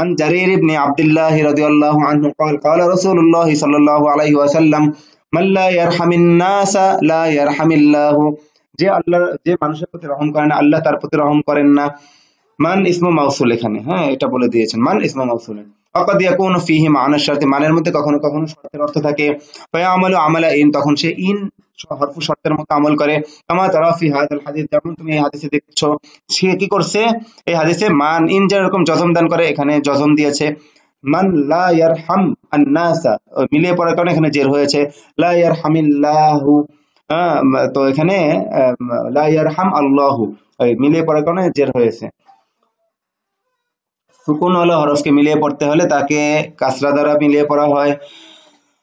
عن جرير بن عبد الله رضي الله عنه قال قال رسول الله صلى الله عليه وسلم من لا يرحم الناس لا يرحم الله যে আল্লাহ যে মানুষের প্রতি রহম করে না আল্লাহ তার প্রতি রহম করেন না মান ইসম মাউসুল এখানে হ্যাঁ এটা বলে দিয়েছেন মান ইসম মাউসুল অকাদ ইয়াকুনু ফিহি মানার সাথে মানের মধ্যে কখনো কখনো শর্তের অর্থ থাকে ফায়ামালু আমালা ইন তখন সে ইন হরফু শর্তের মতো আমল করে কামা তারা ফি হাদাল হাদিস যেমন তুমি এই হাদিসে দেখছো সে কি করছে এই হাদিসে মান ইন যেরকম যজম দান করে এখানে যজম দিয়েছে মান লা ইয়ারহাম আন্নাসা মিলিয়ে পড়ার কারণে এখানে জের হয়েছে লা ইয়ারহামিল্লাহু তো এখানে লা ইয়ারহাম আল্লাহু মিলিয়ে পড়ার কারণে জের হয়েছে সুকুন হলো হরফকে মিলিয়ে পড়তে হলে তাকে কাসরা দ্বারা মিলিয়ে পড়া হয়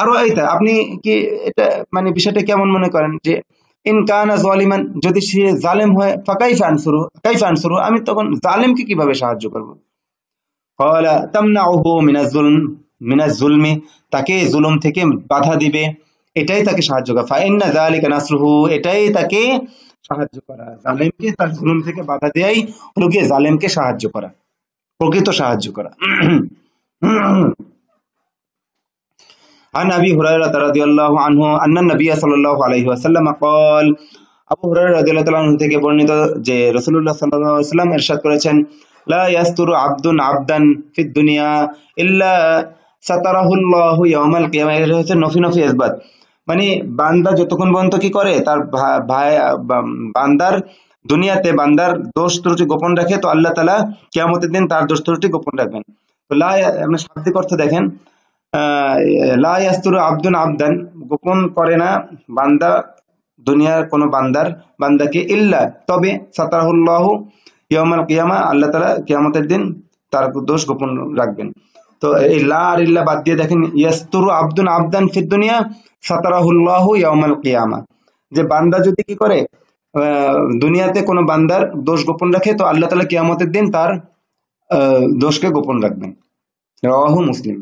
আরো এইটা আপনি কি এটা মানে বিষয়টা কেমন মনে করেন যে ইনকানা জালিমান যদি সে জালেম হয় ফাঁকাই ফ্যান শুরু কাই ফ্যান শুরু আমি তখন জালেমকে কিভাবে সাহায্য করবো কলা তামনা মিনাজুল মিনাজুলমি তাকে জুলুম থেকে বাধা দিবে এটাই তাকে সাহায্য করা ফাইন্না জালিকা নাসরুহু এটাই তাকে সাহায্য করা জালেমকে তার জুলুম থেকে বাধা দেয়াই হলো গিয়ে জালেমকে সাহায্য করা প্রকৃত সাহায্য করা عن أبي هريرة رضي الله عنه أن النبي صلى الله عليه وسلم قال থেকে বর্ণিত যে রাসূলুল্লাহ করেছেন হচ্ছে নফি নফি মানে বান্দা যতক্ষণ পর্যন্ত কি করে তার ভাই বান্দার দুনিয়াতে বান্দার দোষ ত্রুটি গোপন রাখে তো আল্লাহ তালা কেয়ামতের দিন তার দোষ ত্রুটি গোপন রাখবেন তো লা আপনি শাব্দিক অর্থ দেখেন লাস্তুর আব্দুন আবদান গোপন করে না বান্দা দুনিয়ার কোনো বান্দার বান্দাকে ইল্লা তবে সাতাহুল্লাহ ইয়মাল কিয়ামা আল্লাহ তালা কিয়ামতের দিন তার দোষ গোপন রাখবেন তো এই লা আর ইল্লা বাদ দিয়ে দেখেন ইয়াস্তুর আব্দুন আবদান ফির দুনিয়া সাতারাহুল্লাহ ইয়ামাল কিয়ামা যে বান্দা যদি কি করে দুনিয়াতে কোনো বান্দার দোষ গোপন রাখে তো আল্লাহ তালা কিয়ামতের দিন তার দোষকে গোপন রাখবেন রাহু মুসলিম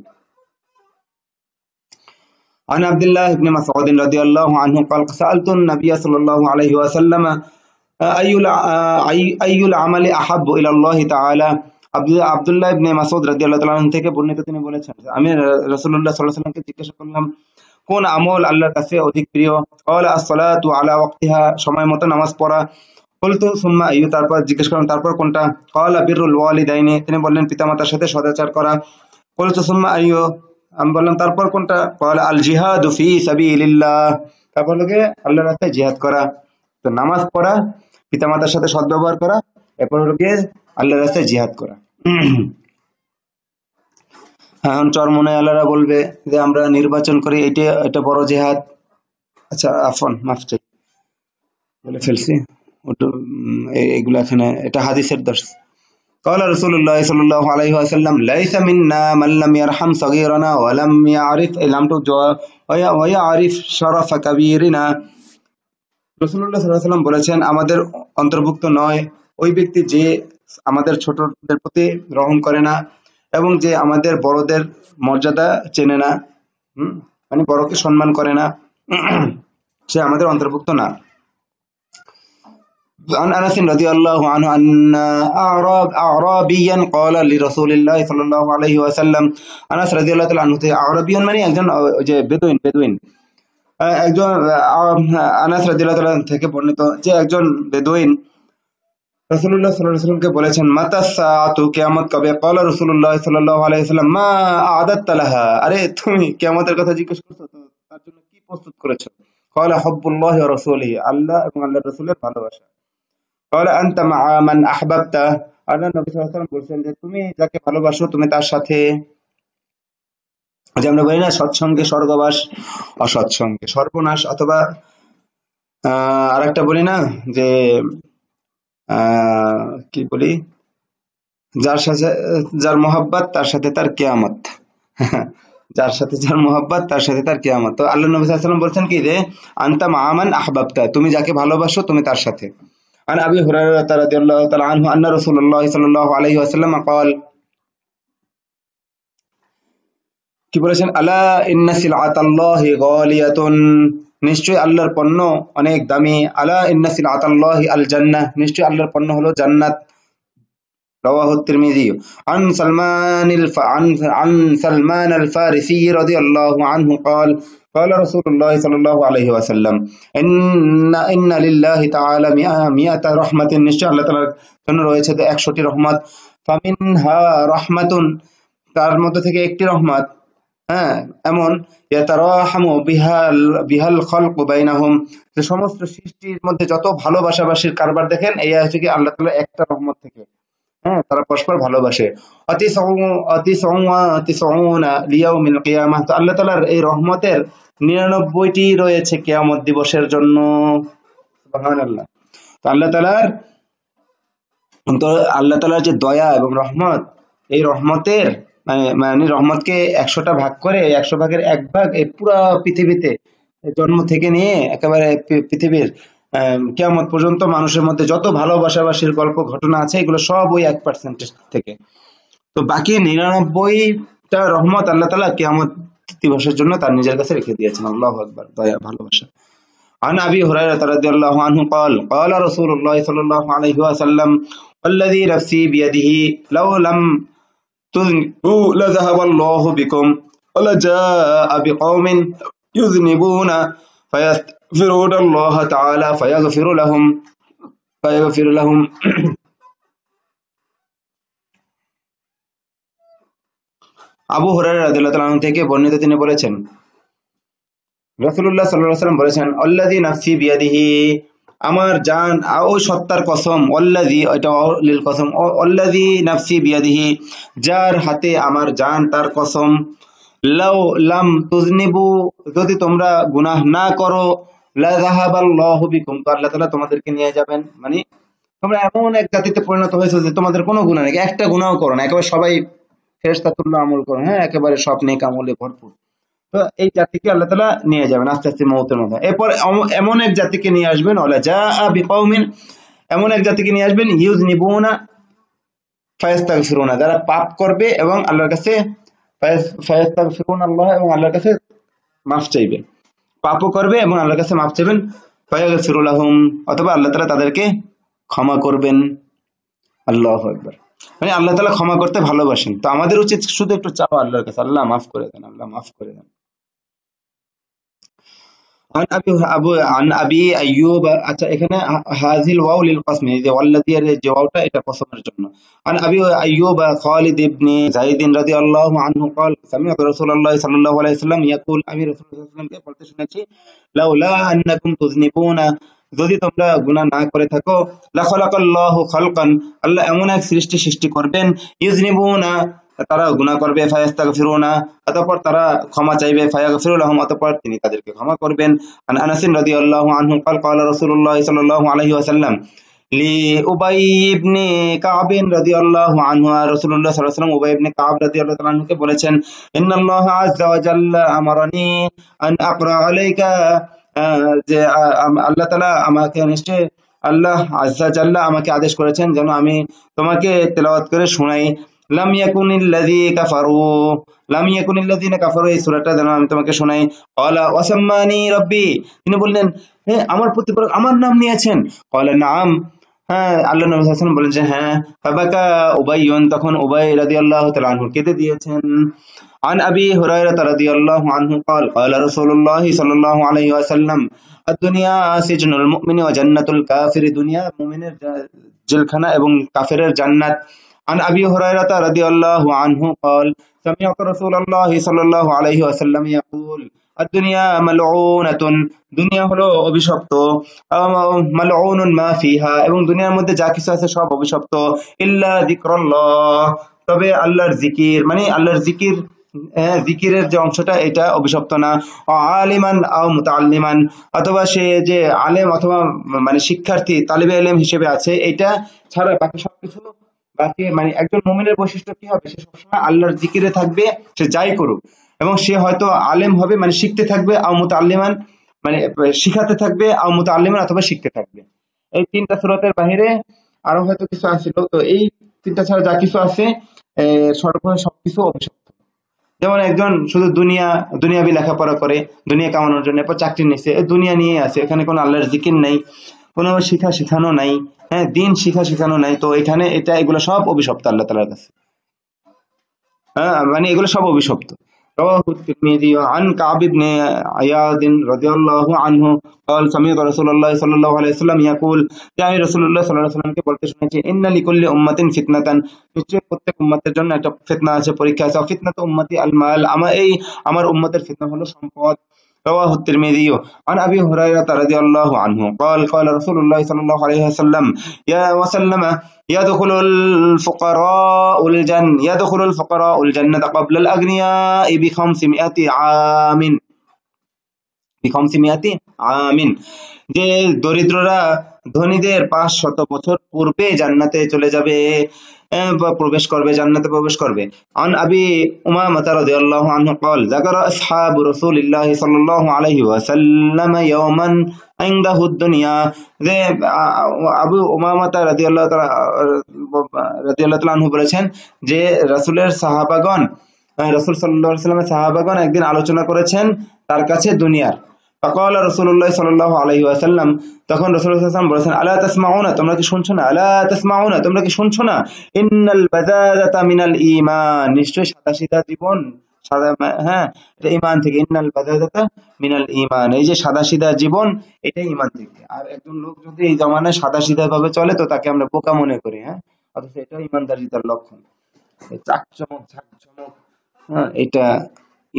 عن عبد الله بن مسعود رضي الله عنه قال سألت النبي صلى الله عليه وسلم أي العمل أحب إلى الله تعالى আবদুল্লাহ ইবনে মাসুদ রাদিয়াল্লাহু তাআলা থেকে বর্ণিত তিনি বলেছেন আমি রাসূলুল্লাহ সাল্লাল্লাহু আলাইহি সাল্লামকে জিজ্ঞাসা করলাম কোন আমল আল্লাহর কাছে অধিক প্রিয় ক্বাল আস-সালাতু আলা ওয়াক্তিহা সময় মতো নামাজ পড়া বলতো সুম্মা ইউ তারপর জিজ্ঞেস করলাম তারপর কোনটা ক্বাল বিরুল ওয়ালিদাইনি তিনি বললেন পিতামাতার সাথে সদাচার করা বলতো সুম্মা আইয়ু আমি বললাম তারপর কোনটা কল আল জিহাদ তারপর লোকে আল্লাহ রাস্তায় জিহাদ করা তো নামাজ পড়া পিতামাতার সাথে সদ্ব্যবহার করা এরপর লোকে আল্লাহ রাস্তায় জিহাদ করা হ্যাঁ, এখন মনে আল্লাহরা বলবে যে আমরা নির্বাচন করি এটা এটা বড় জেহাদ আচ্ছা আফন মাফ চাই বলে ফেলছি ওটা এগুলো এখানে এটা হাদিসের দর্শ قال رسول الله صلى الله عليه وسلم ليس منا من لم يرحم صغيرنا ولم يعرف لم ويعرف شرف كبيرنا রসুল্লাহ সাল্লাম বলেছেন আমাদের অন্তর্ভুক্ত নয় ওই ব্যক্তি যে আমাদের ছোটদের প্রতি রহম করে না এবং যে আমাদের বড়দের মর্যাদা চেনে না মানে বড়কে সম্মান করে না সে আমাদের অন্তর্ভুক্ত না عن أنس رضي الله عنه أن أعراب أعرابيا قال لرسول الله صلى الله عليه وسلم أنس رضي الله عنه أعرابي মানে একজন যে বেদুইন বেদুইন একজন আনাস রাদিয়াল্লাহু তাআলা থেকে বর্ণিত যে একজন বেদুইন রসুল্লাহ সাল্লাল্লাহু আলাইহি ওয়াসাল্লামকে বলেছেন মাতা সাআতু কিয়ামত কবে ক্বালা রাসূলুল্লাহ সাল্লাল্লাহু আলাইহি ওয়াসাল্লাম মা আদাত লাহা আরে তুমি কিয়ামতের কথা জিজ্ঞেস করছো তার জন্য কি প্রস্তুত করেছো ক্বালা হুব্বুল্লাহি ওয়া আল্লাহ এবং আল্লাহর রাসূলের ভালোবাসা কালা আনতা মান আহবাবতা আল্লাহ নবী সাল্লাল্লাহু বলছেন যে তুমি যাকে ভালোবাসো তুমি তার সাথে যে আমরা বলি না সৎসঙ্গে স্বর্গবাস অসৎসঙ্গে সর্বনাশ অথবা আর একটা বলি না যে কি বলি যার সাথে যার মোহাব্বত তার সাথে তার কেয়ামত যার সাথে যার মোহাব্বত তার সাথে তার কেয়ামত আল্লাহ নবী সাল্লাম বলছেন কি যে আন্তা মামান আহবাবতা তুমি যাকে ভালোবাসো তুমি তার সাথে عن أبي هريرة رضي الله تعالى عنه أن رسول الله صلى الله عليه وسلم قال কি ألا إن سلعة الله غالية নিশ্চয় আল্লাহর পণ্য অনেক দামি আলা ইন্না সিলাতাল্লাহি আল জান্নাহ নিশ্চয় আল্লাহর পণ্য হলো জান্নাত رواه الترمذي عن سلمان الف... عن سلمان الفارسي رضي الله عنه قال قال رسول الله صلى الله عليه وسلم ان ان لله تعالى مئة رحمة নিশ্চয় الله تعالى কোন রয়েছে 100 টি রহমত فمنها রাহমাতুন তার মধ্যে থেকে একটি রহমত হ্যাঁ এমন يتراحم بها بها الخلق بينهم যে সমস্ত সৃষ্টির মধ্যে যত ভালোবাসাবাসীর কারবার দেখেন এই হচ্ছে কি আল্লাহ তাআলা একটা রহমত থেকে হ্যাঁ তারা পরস্পর ভালোবাসে অতি অতি অতি লিয়াউমিল কিয়ামাহ তো আল্লাহ তালার এই রহমতের নিরানব্বইটি রয়েছে কেয়ামত দিবসের জন্য আল্লাহ তালার আল্লাহ তালার যে দয়া এবং রহমত এই রহমতের মানে মানে রহমতকে একশোটা ভাগ করে একশো ভাগের এক ভাগ এই পুরা পৃথিবীতে জন্ম থেকে নিয়ে একেবারে পৃথিবীর কেয়ামত পর্যন্ত মানুষের মধ্যে যত ভালোবাসাবাসির গল্প ঘটনা আছে এগুলো সব ওই এক পার্সেন্টের থেকে তো বাকি নিরানব্বইটা রহমত আল্লাহ তালা কেমন দিবসের জন্য তার নিজের কাছে রেখে দিয়েছেন আল্লাহ আকবর দয়া ভালোবাসা عن رضي الله عنه قال قال رسول الله صلى الله عليه وسلم نفسي بيده لو لم تذنبوا لذهب الله بكم ولجاء بقوم يذنبون فرود الله تعالى فيغفر لهم فيغفر لهم আবু হরার রাজু থেকে বর্ণিত তিনি বলেছেন রসুল্লাহ বলেছেন নাফসি বিয়াদিহি আমার জান সত্তার কসম অল্লাদি এটা লিল কসম অল্লাদি নাফসি বিয়াদিহি যার হাতে আমার জান তার কসম লাও লাম তুজনিবু যদি তোমরা গুনাহ না করো তোমাদেরকে নিয়ে যাবেন মানে তোমরা এমন এক জাতিতে পরিণত হয়েছে যে তোমাদের কোনো গুণা নেই একটা গুণাও করো না একেবারে সবাই ফেরস্তা তুল্য আমল করো হ্যাঁ একেবারে সব নেক আমলে ভরপুর তো এই জাতিকে আল্লাহ তালা নিয়ে যাবেন আস্তে আস্তে মৌতের মধ্যে এরপর এমন এক জাতিকে নিয়ে আসবেন অলা যা বিপাউমিন এমন এক জাতিকে নিয়ে আসবেন ইউজ নিবুনা ফায়স্তাক ফিরোনা যারা পাপ করবে এবং আল্লাহর কাছে ফায়স্তাক ফিরুন আল্লাহ এবং আল্লাহর কাছে মাফ চাইবে পাপও করবে এবং আল্লাহর কাছে মাপ চাইবেন ফয়াগফিরুল অথবা আল্লাহ তালা তাদেরকে ক্ষমা করবেন আল্লাহ একবার মানে আল্লাহ তালা ক্ষমা করতে ভালোবাসেন তো আমাদের উচিত শুধু একটু চাওয়া আল্লাহর কাছে আল্লাহ মাফ করে দেন আল্লাহ মাফ করে দেন আন আবি আবু আন قال سمعت رسول الله صلى الله عليه وسلم يقول আমি যদি তোমরা গুনাহ না করে থাকো লা খালাকাল্লাহু খালকান আল্লাহ এমন এক সৃষ্টি সৃষ্টি করবেন না তারা গুণা করবে ফায়াস্তাক না অতঃপর তারা ক্ষমা চাইবে ফায়াক ফিরুল আহম অতঃপর তিনি তাদেরকে ক্ষমা করবেন আনাসিন রদি আল্লাহ আনহু কাল কাল রসুল্লাহ সাল্লাহ আলহি আসাল্লাম লি উবাই ইবনে কাবিন আল্লাহ আনহু আর রসুল্লাহ আলাইহি ওয়াসাল্লাম উবাই ইবনে কাব রাদিয়াল্লাহু তাআলাকে বলেছেন ইন্নাল্লাহ আযজা ওয়া জাল্লা আমারানি আন আলাইকা যে আল্লাহ তালা আমাকে নিশ্চয় আল্লাহ আযজা জাল্লা আমাকে আদেশ করেছেন যেন আমি তোমাকে তেলাওয়াত করে শুনাই লাম ইয়াকুনিল্লাযী কাফারু লাম কাফারু এই সূরাটা আমি তোমাকে শোনাই ক্বালা ওয়াসাম্মানি রাব্বি তিনি বললেন হে আমার প্রতিপালক আমার নাম নিয়েছেন ক্বালা হ্যাঁ আল্লাহ নবী সাল্লাল্লাহু বলেন যে হ্যাঁ ফাবাকা উবাইয়ুন তখন উবাই রাদিয়াল্লাহু তাআলা আনহু কেঁদে দিয়েছেন عن رضي الله عنه قال قال رسول الله صلى الله عليه وسلم দুনিয়া সিজনুল মুমিন জেলখানা এবং কাফের জান্নাত عن أبي هريرة رضي الله عنه قال سمعت رسول الله صلى الله عليه وسلم يقول الدنيا ملعونة দুনিয়া হলো অভিশপ্ত মালউনুন মা ফিহা এবং দুনিয়ার মধ্যে যা কিছু আছে সব অভিশপ্ত ইল্লা যিকরুল্লাহ তবে আল্লাহর জিকির মানে আল্লাহর জিকির হ্যাঁ, জিকিরের যে অংশটা এটা অভিশপ্ত না আলিমান আও মুতাল্লিমান অথবা সে যে আলেম অথবা মানে শিক্ষার্থী তালিবে আলেম হিসেবে আছে এটা ছাড়া বাকি সবকিছু তাকে মানে একজন মোমিনের বৈশিষ্ট্য কি হবে সে সবসময় আল্লাহর জিকিরে থাকবে সে যাই করুক এবং সে হয়তো আলেম হবে মানে শিখতে থাকবে আউমত আল্লিমান মানে শিখাতে থাকবে আউমত আল্লিমান অথবা শিখতে থাকবে এই তিনটা সুরতের বাহিরে আরো হয়তো কিছু আসছিল তো এই তিনটা ছাড়া যা কিছু আছে সর্বপ্রথম সবকিছু অভিশপ্ত যেমন একজন শুধু দুনিয়া দুনিয়াবি লেখাপড়া করে দুনিয়া কামানোর জন্য চাকরি নিচ্ছে এই দুনিয়া নিয়ে আছে এখানে কোনো আল্লাহর জিকির নেই কোনো শিখা শিখানো নাই হ্যাঁ দিন শিখা শিখানো নাই তো এখানে এটা এগুলো সব অভিশপ্ত আল্লাহ তালার কাছে হ্যাঁ মানে এগুলো সব অভিশপ্ত رواه الترمذي ফিতনা আছে উম্মতি আল আমার এই আমার উম্মতের ফিতনা হলো সম্পদ رواه الترمذي عن أبي هريرة رضي الله عنه قال قال رسول الله صلى الله عليه وسلم يا وسلم يدخل الفقراء الجنة يدخل الفقراء الجنة قبل الأغنياء بخمسمائة عام بخمسمائة عام যে দরিদ্ররা ধনীদের পাঁচ শত বছর পূর্বে জান্নাতে চলে যাবে প্রবেশ করবে জান্নাতে প্রবেশ করবে আন আবি মাতা রাদিয়াল্লাহু আনহু قال ذكر اصحاب রাসূলুল্লাহ সাল্লাল্লাহু আলাইহি ওয়া সাল্লাম ইয়াওমান ইনদাহু দুনিয়া যে আবু উমা মাতা রাদিয়াল্লাহু তাআলা রাদিয়াল্লাহু তাআলা আনহু বলেছেন যে রাসূলের সাহাবাগণ রাসূল সাল্লাল্লাহু আলাইহি সাল্লামের সাহাবাগণ একদিন আলোচনা করেছেন তার কাছে দুনিয়ার ফকাল রসুল্লাহ সাল আলহি আসাল্লাম তখন রসুল্লাহাম বলেছেন আল্লাহ তাসমাও না তোমরা কি শুনছো না আল্লাহ তাসমাও না তোমরা কি শুনছো না ইন্নাল বাজাদাতা মিনাল ইমান নিশ্চয়ই সাদা জীবন হ্যাঁ এটা ইমান থেকে ইন্নাল মিনাল এই যে সাদা সিধা জীবন এটাই ইমান থেকে আর একজন লোক যদি এই জমানায় সাদা সিধা ভাবে চলে তো তাকে আমরা বোকা মনে করি হ্যাঁ অথচ এটা ইমানদারিতার লক্ষণ চাকচমক ঝাঁকচমক হ্যাঁ এটা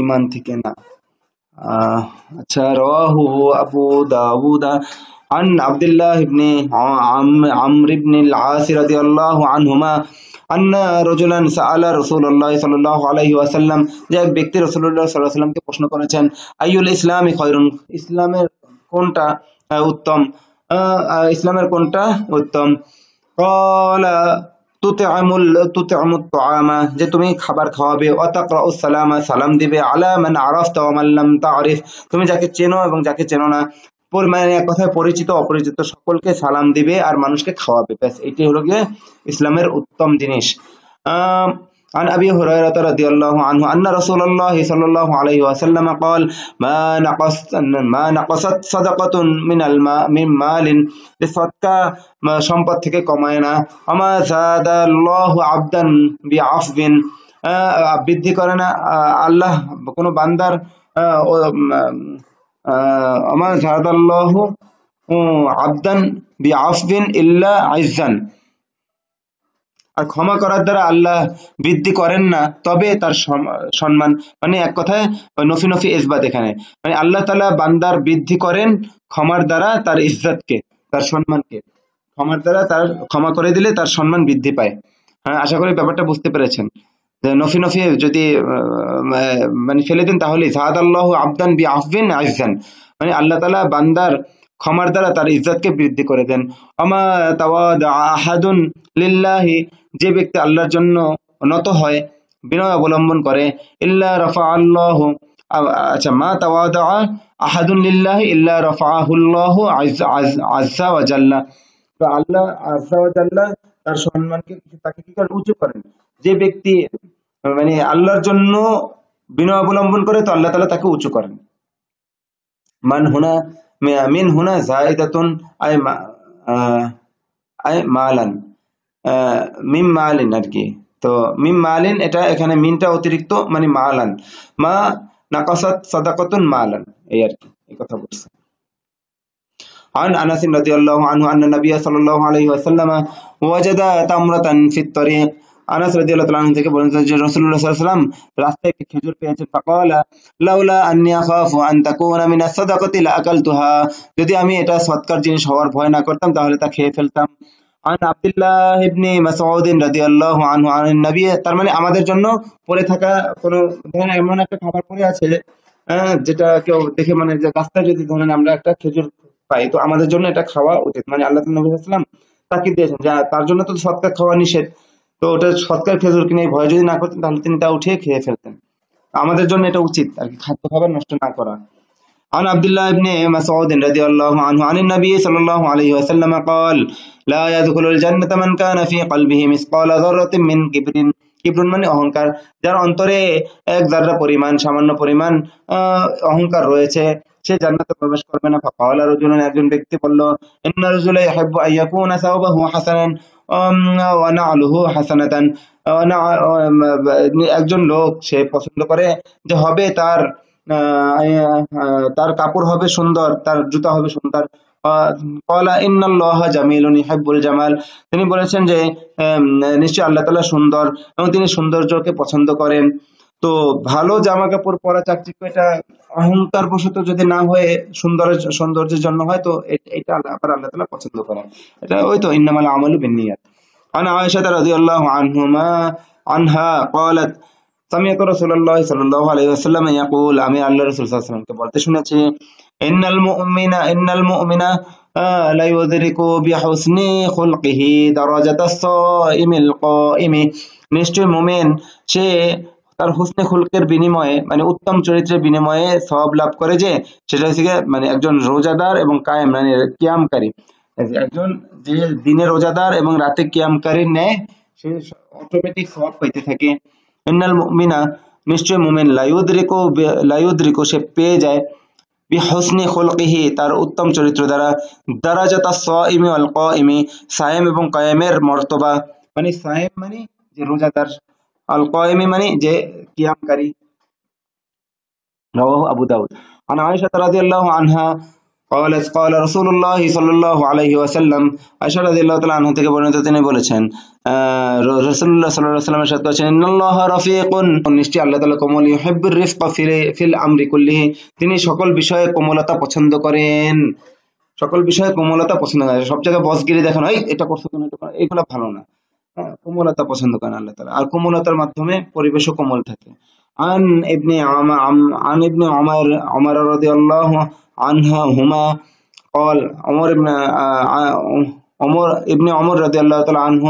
ইমান থেকে না আচ্ছা রাহু আবু দাউদ عن عبد الله بن عمرو بن العاص رضي الله عنهما أن رجلا سأل رسول الله صلى الله عليه وسلم যে এক ব্যক্তি রাসূলুল্লাহ সাল্লাল্লাহু আলাইহি সাল্লামকে প্রশ্ন করেছেন আইউল ইসলামি খায়রুন ইসলামের কোনটা উত্তম ইসলামের কোনটা উত্তম قال তুতে আমুল তুতে আমুত যে তুমি খাবার খাওয়াবে অতাকরা সালামা সালাম দিবে আলা মান আরফ তা আরিফ তুমি যাকে চেনো এবং যাকে চেনো না মানে এক কথায় পরিচিত অপরিচিত সকলকে সালাম দিবে আর মানুষকে খাওয়াবে ব্যাস এটি হলো গিয়ে ইসলামের উত্তম জিনিস আহ عن أبي هريرة رضي الله عنه أن رسول الله صلى الله عليه وسلم قال ما نقصت ما نقصت صدقة من الماء من مال صدقة সম্পদ থেকে কমায় وما زاد الله عبدا بعفو بدي كرنا الله بكون بندر وما زاد الله عبدا بعفو إلا عزا আর ক্ষমা করার দ্বারা আল্লাহ বৃদ্ধি করেন না তবে তার সম্মান মানে এক কথায় নফি নফি এজবাত এখানে মানে আল্লাহ তালা বান্দার বৃদ্ধি করেন ক্ষমার দ্বারা তার ইজ্জাতকে তার সম্মানকে ক্ষমার দ্বারা তার ক্ষমা করে দিলে তার সম্মান বৃদ্ধি পায় হ্যাঁ আশা করি ব্যাপারটা বুঝতে পেরেছেন নফি নফি যদি মানে ফেলে দেন তাহলে জাহাদ আল্লাহ আবদান বি আফবিন আইজান মানে আল্লাহ তালা বান্দার ক্ষমার দ্বারা তার ইজ্জাতকে বৃদ্ধি করে দেন আমা তাওয়াদ আহাদুন লিল্লাহি যে ব্যক্তি আল্লাহর জন্য নত হয় বিনয় অবলম্বন করে ইল্লা রফা আল্লাহ আচ্ছা মা তাওয়াদা আহাদুল্লাহ ইল্লা রফাহুল্লাহ আজা আজাল্লাহ তো আল্লাহ আজাল্লাহ তার সম্মানকে তাকে কি করে উঁচু করেন যে ব্যক্তি মানে আল্লাহর জন্য বিনয় অবলম্বন করে তো আল্লাহ তালা তাকে উঁচু করেন মান হুনা মিন হুনা জায়দাতুন আয় মা আয় মালান মিম মালিন আর কি তো মিম মালিন এটা এখানে মিনটা অতিরিক্ত মানে মালান মা নাকসাত সাদাকাতুন মালান এই আর কি এই কথা বলছে عن انس رضي الله عنه ان النبي صلى الله عليه وسلم وجد تمرة في الطريق انس رضي الله عنه থেকে বলেন যে রাসূল الله صلى الله عليه وسلم রাস্তায় একটি খেজুর পেয়েছে فقال لولا আন্নী আখাফু ان تكون من الصدقه لاكلتها যদি আমি এটা সৎকার জিনিস হওয়ার ভয় না করতাম তাহলে তা খেয়ে ফেলতাম আন আবদুল্লাহ ইবনে মাসউদিন রাদিয়াল্লাহু আনহু আন নবী তার মানে আমাদের জন্য পড়ে থাকা কোন ধরেন এমন একটা খাবার পড়ে আছে হ্যাঁ, যেটা কেউ দেখে মানে যে রাস্তায় যদি ধরেন আমরা একটা খেজুর পাই তো আমাদের জন্য এটা খাওয়া উচিত মানে আল্লাহ নবী সাল্লাম তাকে দিয়েছেন যা তার জন্য তো সৎকার খাওয়া নিষেধ তো ওটা সৎকার খেজুর কিনে ভয় যদি না করতেন তাহলে তিনি তা উঠিয়ে খেয়ে ফেলতেন আমাদের জন্য এটা উচিত আর কি খাদ্য খাবার নষ্ট না করা عن عبد الله بن مسعود رضي الله عنه عن النبي صلى الله عليه وسلم قال لا يدخل الجنة من كان في قلبه مثقال ذرة من كبر কিপ্রুন মানে অহংকার যার অন্তরে এক জাররা পরিমাণ সামান্য পরিমাণ অহংকার রয়েছে সে জান্নাতে প্রবেশ করবে না ফাকালা রাজুলুন একজন ব্যক্তি বলল ইন্না রাজুলা ইয়াহিব্বু আইয়াকুনা সাওবাহু হাসানান ওয়া নাআলুহু হাসানাতান একজন লোক সে পছন্দ করে যে হবে তার তার কাপড় হবে সুন্দর তার জুতা হবে সুন্দর জামাল তিনি বলেছেন যে নিশ্চয় আল্লাহ তালা সুন্দর এবং তিনি সৌন্দর্যকে পছন্দ করেন তো ভালো জামা কাপড় পরা চাকরি এটা অহংকার বশত যদি না হয়ে সুন্দর সৌন্দর্যের জন্য হয় তো এটা আবার আল্লাহ তালা পছন্দ করেন এটা ওই তো ইন্নামাল আমল বিনিয়াত عن عائشة رضي আনহা আনহা عنها সামিয়াত ইয়াকুল আমি বলতে শুনেছি ইন্নাল মুমিনা ইন্নাল মুমিনা নিশ্চয় মুমিন সে তার হুসনে খুলকের বিনিময়ে মানে উত্তম চরিত্রের বিনিময়ে সব লাভ করে যে সেটা হচ্ছে মানে একজন রোজাদার এবং কায়েম মানে কিয়ামকারী একজন যে দিনে রোজাদার এবং রাতে কিয়ামকারী নেয় সে অটোমেটিক সব পাইতে থাকে ইন্নাল মুমিনা নিশ্চয় মুমিন লায়ুদ্রিকো লায়ুদ্রিকো সে পেয়ে যায় বি হসনি খলকিহি তার উত্তম চরিত্র দ্বারা দারাজাতা স ইমি অল ক সায়েম এবং কায়েমের মর্তবা মানে সায়েম মানে যে রোজাদার আল কয়েমি মানে যে কিয়ামকারী রওয়াহু আবু দাউদ আন আয়েশা রাদিয়াল্লাহু আনহা قالت قال رسول الله صلى الله عليه وسلم থেকে বর্ণিত তিনি বলেছেন রাসূলুল্লাহ সাল্লাল্লাহু আলাইহি রাফীকুন আল্লাহ তাআলা কোমল ইউহিব্বুর ফিল আমরি কুল্লিহি তিনি সকল বিষয়ে কোমলতা পছন্দ করেন সকল বিষয়ে কোমলতা পছন্দ করেন সব জায়গায় বসগিরি দেখেন এই এটা করছো কেন এটা এগুলো ভালো না হ্যাঁ, কোমলতা পছন্দ করেন আল্লাহ তাআলা আর কোমলতার মাধ্যমে পরিবেশও কোমল থাকে عن ابن عم عن ابن عمر عمر رضي الله قال عمر ابن عمر ابن عمر رضي الله تعالى عنه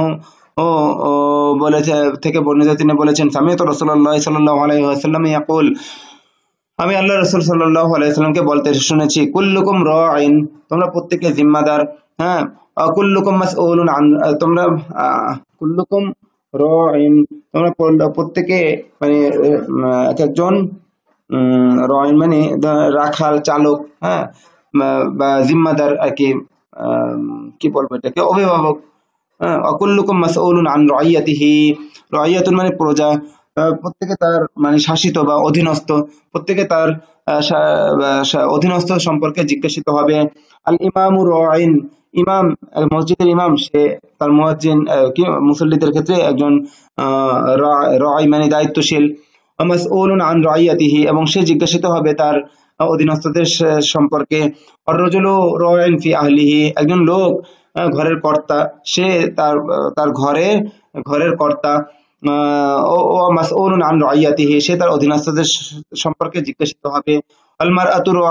বলেছে থেকে বর্ণিত তিনি বলেছেন আমি তো সাল্লাহ সাল্লাম ইয়াকুল আমি আল্লাহ রসুল সাল্লাহ আলাইসাল্লামকে বলতে শুনেছি কুল্লুকুম র আইন তোমরা প্রত্যেকে জিম্মাদার হ্যাঁ কুল্লুকুম মাস ওলুন তোমরা কুল্লুকুম র ইন তোমরা প্রত্যেকে মানে এক একজন আচ্ছা, র ইন মানে রাখাল চালক হ্যাঁ বা জিম্মাদার আর কি কি বলবো এটাকে অভিভাবক হ্যাঁ? অকুল্লুকুম মাসউলুন আন রাইয়াতিহি রাইয়াতুন মানে প্রজা প্রত্যেকে তার মানে শাসিত বা অধীনস্থ প্রত্যেকে তার অধীনস্থ সম্পর্কে জিজ্ঞাসিত হবে আল ইমামু রাইন ইমাম মসজিদের ইমাম সে তার মুয়াজ্জিন কি মুসল্লিদের ক্ষেত্রে একজন রায় মানে দায়িত্বশীল মাসউলুন আন রাইয়াতিহি এবং সে জিজ্ঞাসিত হবে তার অধীনস্থদের সম্পর্কে অরজুলু ফি আহলিহি একজন লোক ঘরের কর্তা সে তার তার ঘরে ঘরের কর্তা ও মাসউলুন আন রাইয়াতিহি সে তার অধীনস্থদের সম্পর্কে জিজ্ঞাসিত হবে আলমার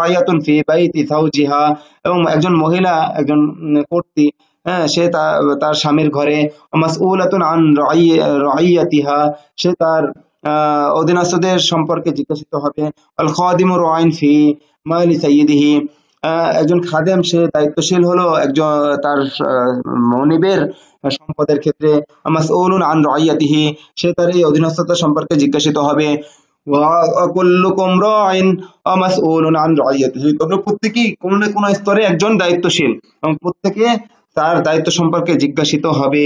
আয়াতুন ফি বাইতি সাউজিহা এবং একজন মহিলা একজন কর্তি হ্যাঁ সে তার স্বামীর ঘরে মাসউলাতুন আন রাইয়াতিহা সে তার অধীনস্থদের সম্পর্কে জিজ্ঞাসিত হবে আল খাদিম রাইন ফি মালি সাইয়িদিহি একজন খাদেম সে দায়িত্বশীল হলো একজন তার মনিবের সম্পদের ক্ষেত্রে মাসউলুন আন রাইয়াতিহি সে তার এই অধীনস্থতা সম্পর্কে জিজ্ঞাসিত হবে প্রত্যেকেই কোনো না কোনো স্তরে একজন দায়িত্বশীল এবং প্রত্যেকে তার দায়িত্ব সম্পর্কে জিজ্ঞাসিত হবে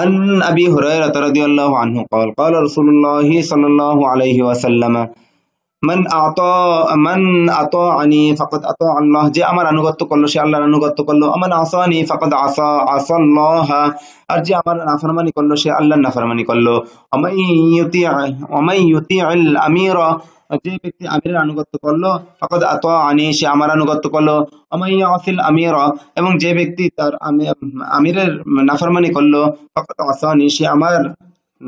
আন আবি هريرة رضي الله عنه قال قال رسول الله صلى الله من أعطى من أطاعني فقد أطاع الله جاء أمر أن أغطى كل شيء الله أن أغطى كل أمن عصاني فقد عصى عصى الله أرجى أمر أن كل شيء الله أن كل ومن يطيع ومن يطيع الأمير যে ব্যক্তি আমিরের আনুগত্য করলো ফকদ আত আনি সে আমার আনুগত্য করলো আমাই আসিল আমির এবং যে ব্যক্তি তার আমিরের নাফারমানি করলো ফকদ আসানি সে আমার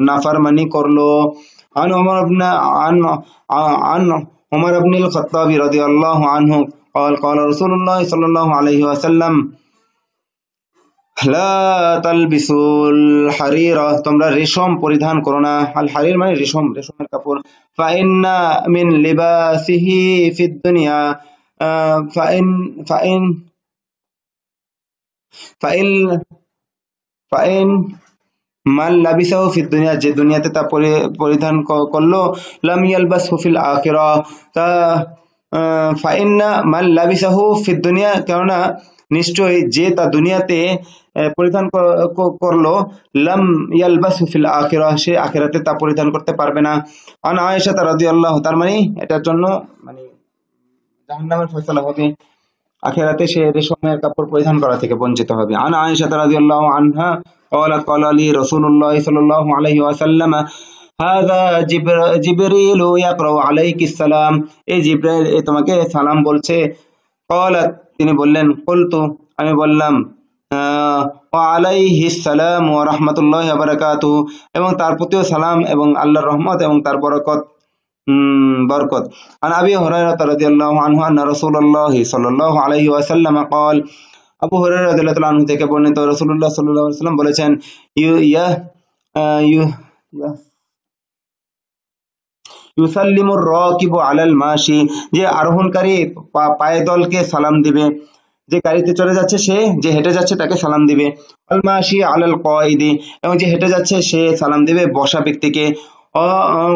নাফারমানি করলো عن عمر بن عن عن عمر بن الخطاب رضي الله عنه قال قال رسول الله صلى الله عليه وسلم لا تلبسوا الحرير তোমরা ريشم পরিধান করো না আল হারির মানে রেশম রেশমের কাপড় فإن من لباسه في الدنيا فإن فإن فإن فإن فإن মাল লাবিসাহ ফির দুনিয়া যে দুনিয়াতে তা পরিধান করলো লাম ইয়ালবাস হুফিল আখেরা তা ফাইন্না মাল লাবিসাহু ফির দুনিয়া কেননা নিশ্চয়ই যে তা দুনিয়াতে পরিধান করলো লাম ইয়ালবাস হুফিল আখিরা সে আখেরাতে তা পরিধান করতে পারবে না আন আয়েশা রাজি আল্লাহ তার মানে এটার জন্য মানে জাহান্নামের ফয়সালা হবে আখেরাতে সে রেশমের কাপড় পরিধান করা থেকে বঞ্চিত হবে আন আয়েশা রাজি আল্লাহ আনহা قال قال لي رسول الله صلى الله عليه وسلم হাদা জিবরিল ইয়াকরাউ আলাইকিস সালাম এই জিব্রাইল তোমাকে সালাম বলছে قالت তিনি বললেন কুলতু আমি বললাম আলাইহিস সালাম ওয়া রাহমাতুল্লাহি ওয়া বারাকাতুহু এবং তার প্রতিও সালাম এবং আল্লাহর রহমত এবং তার বরকত বরকত আন আবি হুরায়রা রাদিয়াল্লাহু আনহু আন্না রাসূলুল্লাহ সাল্লাল্লাহু আলাইহি ওয়াসাল্লাম قال আবু হরের রাদিল্লাহ থেকে বর্ণিত রসুল্লাহ সাল্লাম বলেছেন ইউ ইয়া ইউ ইউসাল্লিমুর রকিব আলাল মাসি যে আরোহণকারী পায়দলকে সালাম দিবে যে গাড়িতে চলে যাচ্ছে সে যে হেঁটে যাচ্ছে তাকে সালাম দিবে আল মাসি আলাল কয়েদি এবং যে হেঁটে যাচ্ছে সে সালাম দিবে বসা ব্যক্তিকে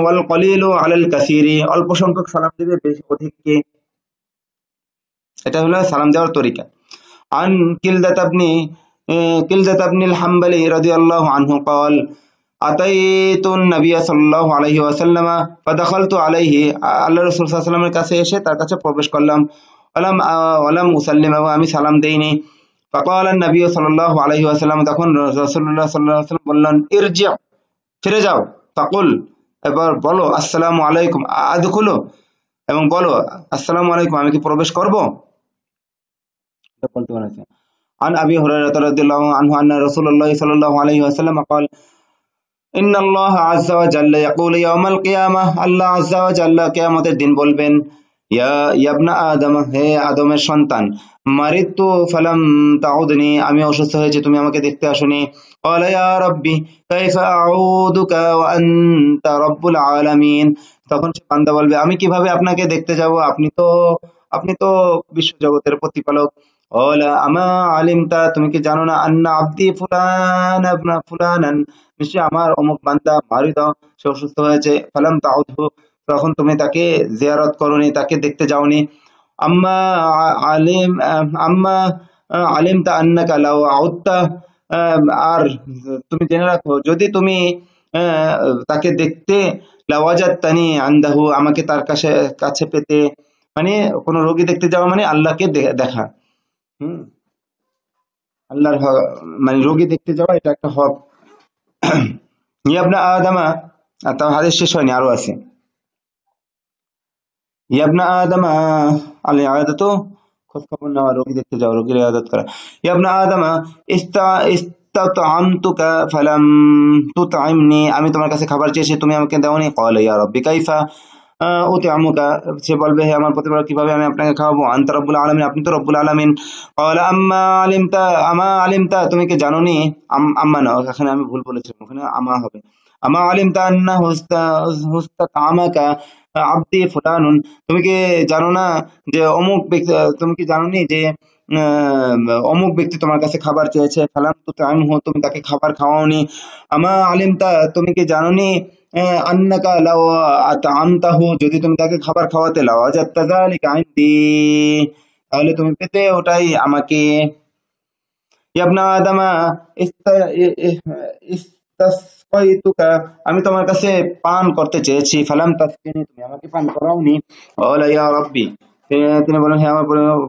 ওয়াল কলিল আলাল কাসিরি অল্প সংখ্যক সালাম দিবে বেশি অধিককে এটা হলো সালাম দেওয়ার তরিকা عن كلدة ابن كلدة ابن الحنبلي رضي الله عنه قال الله عليه وسلم فدخلت عليه ফাদাখাল الرسول صلى الله عليه وسلم কাছে এসে তার কাছে প্রবেশ করলাম ولم ولم উসাল্লিম আমি সালাম দেইনি النبي صلى الله عليه وسلم তখন الله عليه وسلم বললেন ارجع ফিরে যাও فقل এবার বলো আসসালামু আলাইকুম আদখুলু এবং বলো আসসালামু আলাইকুম আমি কি প্রবেশ করবো বলতে বলেছে عن أبي هريرة رضي الله عنه أن رسول الله صلى الله عليه وسلم قال إن الله عز وجل يقول يوم القيامة الله عز وجل قيامة الدين বলবেন ইয়া ইয়াবনা আদম হে আদমের সন্তান মারিতু ফালাম তাউদনি আমি অসুস্থ হয়েছি তুমি আমাকে দেখতে আসনি قال يا ربي كيف اعوذك وانت رب العالمين তখন সে বান্দা বলবে আমি কিভাবে আপনাকে দেখতে যাব আপনি তো আপনি তো বিশ্বজগতের প্রতিপালক ওলা আমা আলিমতা তুমি কি জানো না আন্না আব্দি ফুলান আবনা ফুলানান নিশ্চয় আমার অমুক বান্দা মারিদ সে অসুস্থ হয়েছে ফালাম তাউদহু তখন তুমি তাকে জিয়ারত করনি তাকে দেখতে যাওনি আম্মা আলিম আম্মা আলিম আলিমতা আন্নাকা লাউ আউত্তা আর তুমি জেনে রাখো যদি তুমি তাকে দেখতে লাওয়াজাত তানি আন্দাহু আমাকে তার কাছে কাছে পেতে মানে কোনো রোগী দেখতে যাওয়া মানে আল্লাহকে দেখা আল্লাহর মানে রোগী দেখতে যাওয়া এটা একটা হক ইয়াবনা আদামা আর তার হাদিস শেষ হয়নি আরো আছে ইয়াবনা আদামা তো খোঁজ খবর নেওয়া রোগী দেখতে রোগীর করা ইয়াবনা আদামা ইস্তা ফালাম আমি তোমার কাছে খাবার চেয়েছি তুমি আমাকে দাওনি ক্বালা ইয়া বিকাইফা কাইফা ওতে আমুকা সে বলবে হে আমার প্রতিপালক কিভাবে আমি আপনাকে খাওয়াবো আন্ত রব্বুল আলমিন আপনি তো রব্বুল আলমিন আম্মা আলিমতা আমা আলিমতা তুমি কি জানো নি আম্মা না এখানে আমি ভুল বলেছিলাম ওখানে আমা হবে আমা আলিমতা আন্না হুস্তা হুস্তা আমাকা আব্দি ফুলানুন তুমি কি জানো না যে অমুক ব্যক্তি তুমি কি জানো নি যে অমুক ব্যক্তি তোমার কাছে খাবার চেয়েছে ফালাম তো হো তুমি তাকে খাবার খাওয়াওনি আমা আলিম তা তুমি কি জানোনি আন্নাকা লাওয়া আতামতাহু যদি তুমি তাকে খাবার খাওয়াতে লাওয়া যাত্তাযালিকা ইনদি তাহলে তুমি পেতে ওটাই আমাকে ইয়াবনা আদামা আমি তোমার কাছে পান করতে চেয়েছি ফালাম তুমি আমাকে পান করাওনি ওয়ালা ইয়া রাব্বি তিনি বলেন হে আমার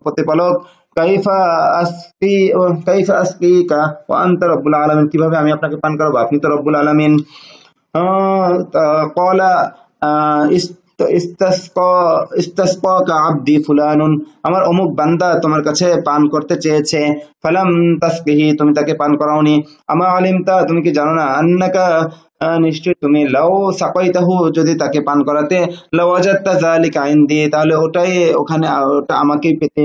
প্রতিপালক আসকি রব্বুল আলামিন কিভাবে আমি আপনাকে পান করাবো আপনি তো রব্বুল আলামিন কলা আব্দি ফুলানুন আমার অমুক বান্দা তোমার কাছে পান করতে চেয়েছে ফালাম তাসকিহি তুমি তাকে পান করাওনি আমা আলিমতা তুমি কি জানো না আন্নাকা নিশ্চয়ই তুমি লাও তাহু যদি তাকে পান করাতে লাওয়াজাত্তা জালিকা আইন দিয়ে তাহলে ওটাই ওখানে ওটা আমাকেই পেতে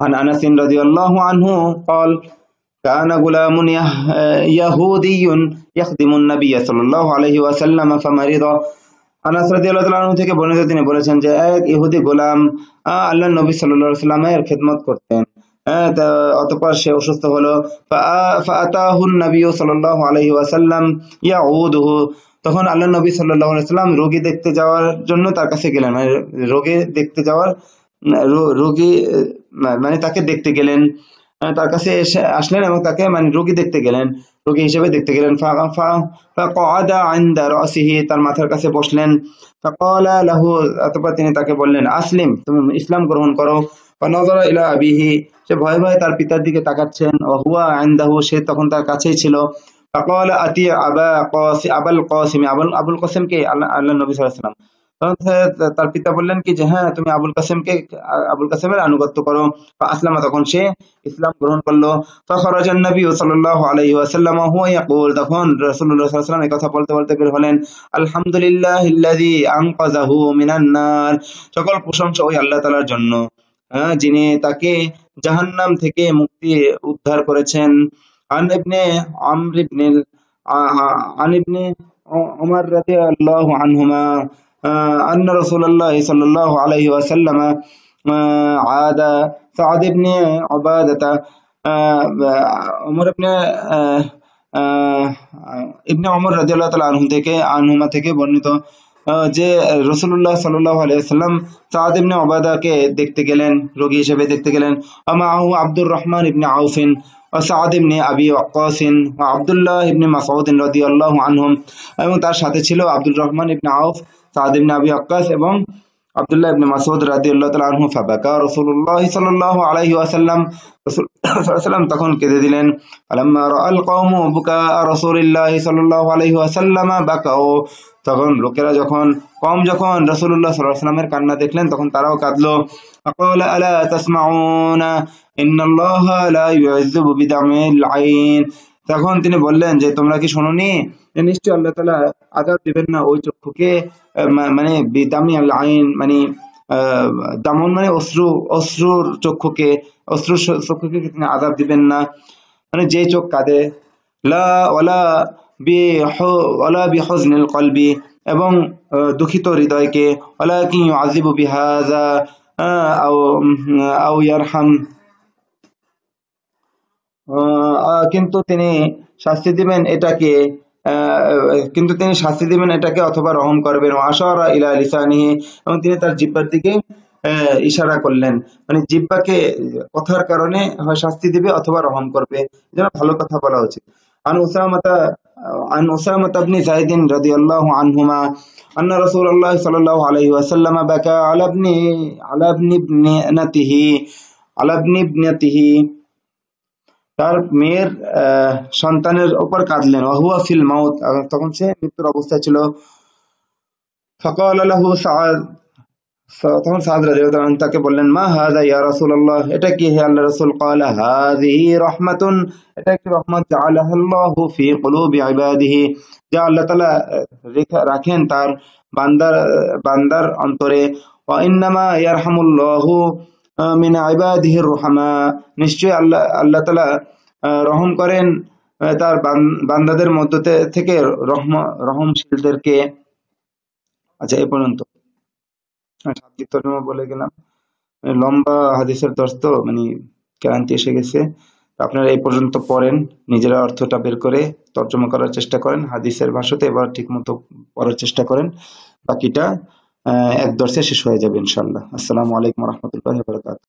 عن أنس رضي الله عنه قال كان غلام يهودي يخدم النبي صلى الله عليه وسلم فمرض আনাস রাজিয়াল্লাহ থেকে বর্ণিত তিনি বলেছেন যে এক ইহুদি গোলাম আল্লাহ নবী সাল্লা সাল্লামের খেদমত করতেন অতপর সে অসুস্থ হলো ফাতাহুন নবী সাল্লাহ আলহি ওয়াসাল্লাম ইয়া উদহু তখন আল্লাহ নবী সাল্লাহ সাল্লাম রোগী দেখতে যাওয়ার জন্য তার কাছে গেলেন মানে রোগী দেখতে যাওয়ার রোগী মানে তাকে দেখতে গেলেন তার কাছে এসে আসলেন এবং তাকে মানে রোগী দেখতে গেলেন রোগী হিসেবে দেখতে গেলেন তার মাথার কাছে বসলেন তিনি তাকে বললেন আসলিম তুমি ইসলাম গ্রহণ করো নজর ইলা আবিহি সে ভয়ে ভয়ে তার পিতার দিকে তাকাচ্ছেন হুয়া আইন্দাহু সে তখন তার কাছেই ছিল আতি আবা আবাল কসিম আবুল আবুল কে আল্লাহ নবী সাল্লাম তখন তার পিতা বললেন কি যে হ্যাঁ তুমি আবুল কাসেমকে আবুল কাসেমের আনুগত্য করো আসলামা তখন সে ইসলাম গ্রহণ করলো নবী সাল্লাহ তখন এই কথা বলতে বলতে বের হলেন আলহামদুলিল্লাহ সকল প্রশংসা ওই আল্লাহ তালার জন্য হ্যাঁ, যিনি তাকে জাহান্নাম থেকে মুক্তি উদ্ধার করেছেন আনিবনে ইবনে আনিবনে আমার আনহুমা أن رسول الله صلى الله عليه وسلم عاد سعد بن عبادة عمر بن আনহু থেকে আনহুমা থেকে বর্ণিত যে সাদ ইবনে দেখতে গেলেন রোগী হিসেবে দেখতে গেলেন আমাহু আব্দুর রহমান ইবনে আউফিন ও সাদ ইবনে আবি অকাসিন ও আবদুল্লাহ ইবনে মাসাউদ্দিন রদি আল্লাহ আনহুম এবং তার সাথে ছিল আব্দুর রহমান ইবনে আউফ সাদ ইবনে আক্কাস এবং আবদুল্লাহ ইবনে মাসুদ রাদিয়াল্লাহু তাআলা আনহু ফাবাকা রাসূলুল্লাহ সাল্লাল্লাহু আলাইহি ওয়াসাল্লাম তখন কেঁদে দিলেন আলাম্মা রাআল কওমু বুকা রাসূলুল্লাহ সাল্লাল্লাহু আলাইহি ওয়াসাল্লাম বাকাও তখন লোকেরা যখন কম যখন রাসূলুল্লাহ সাল্লাল্লাহু কান্না দেখলেন তখন তারাও কাঁদলো فقال ألا تسمعون إن الله لا يعذب بدمع العين তখন তিনি বললেন যে তোমরা কি শোনি নিশ্চয় আল্লাহ তালা আজাব দিবেন না ওই চক্ষুকে মানে বিদামি আল্লাহ আইন মানে দামন মানে অশ্রু অশ্রুর চক্ষুকে অশ্রুর চক্ষুকে তিনি আজাব দিবেন না মানে যে চোখ কাঁদে কলবি এবং দুঃখিত হৃদয়কে ওলা কি আজিবু বিহাজা আও আও ইয়ারহাম কিন্তু তিনি শাস্তি দিবেন এটাকে কিন্তু তিনি শাস্তি দিবেন এটাকে অথবা রহম করবেন আশারা ইলা লিসানিহি এবং তিনি তার জিব্বার দিকে ইশারা করলেন মানে জিব্বাকে কথার কারণে হয় শাস্তি দিবে অথবা রহম করবে যেন ভালো কথা বলা উচিত আন উসামাতা عن أسامة بن زيد رضي الله عنهما أن رسول الله صلى الله عليه وسلم بكى على ابن على ابن ابنته على ابن ابنته তার মেয়ের সন্তানের ওপর কাঁদলেন অহুয়া ফিল মাউত তখন সে মৃত্যুর অবস্থায় ছিল ফকাল আল্লাহ সাদ তখন সাদ তাকে বললেন মা হাদা ইয়া এটা কি হে আল্লাহ এটা রহমত ফি আল্লাহ রাখেন তার বান্দার বান্দার অন্তরে ওয়া ইন্নামা ইয়ারহামুল্লাহু মিন আইবাদিহির নিশ্চয়ই আল্লাহ আল্লাহ তালা রহম করেন তার বান্দাদের মধ্য থেকে রহম রহমশীলদেরকে আচ্ছা এ পর্যন্ত বলে গেলাম লম্বা হাদিসের দর্শ তো মানে ক্রান্তি এসে গেছে আপনারা এই পর্যন্ত পড়েন নিজেরা অর্থটা বের করে তর্জমা করার চেষ্টা করেন হাদিসের ভাষাতে এবার ঠিক মতো পড়ার চেষ্টা করেন বাকিটা এক দর্শে শেষ হয়ে যাবে ইনশাল্লাহ আসসালামু আলাইকুম রহমতুল্লাহ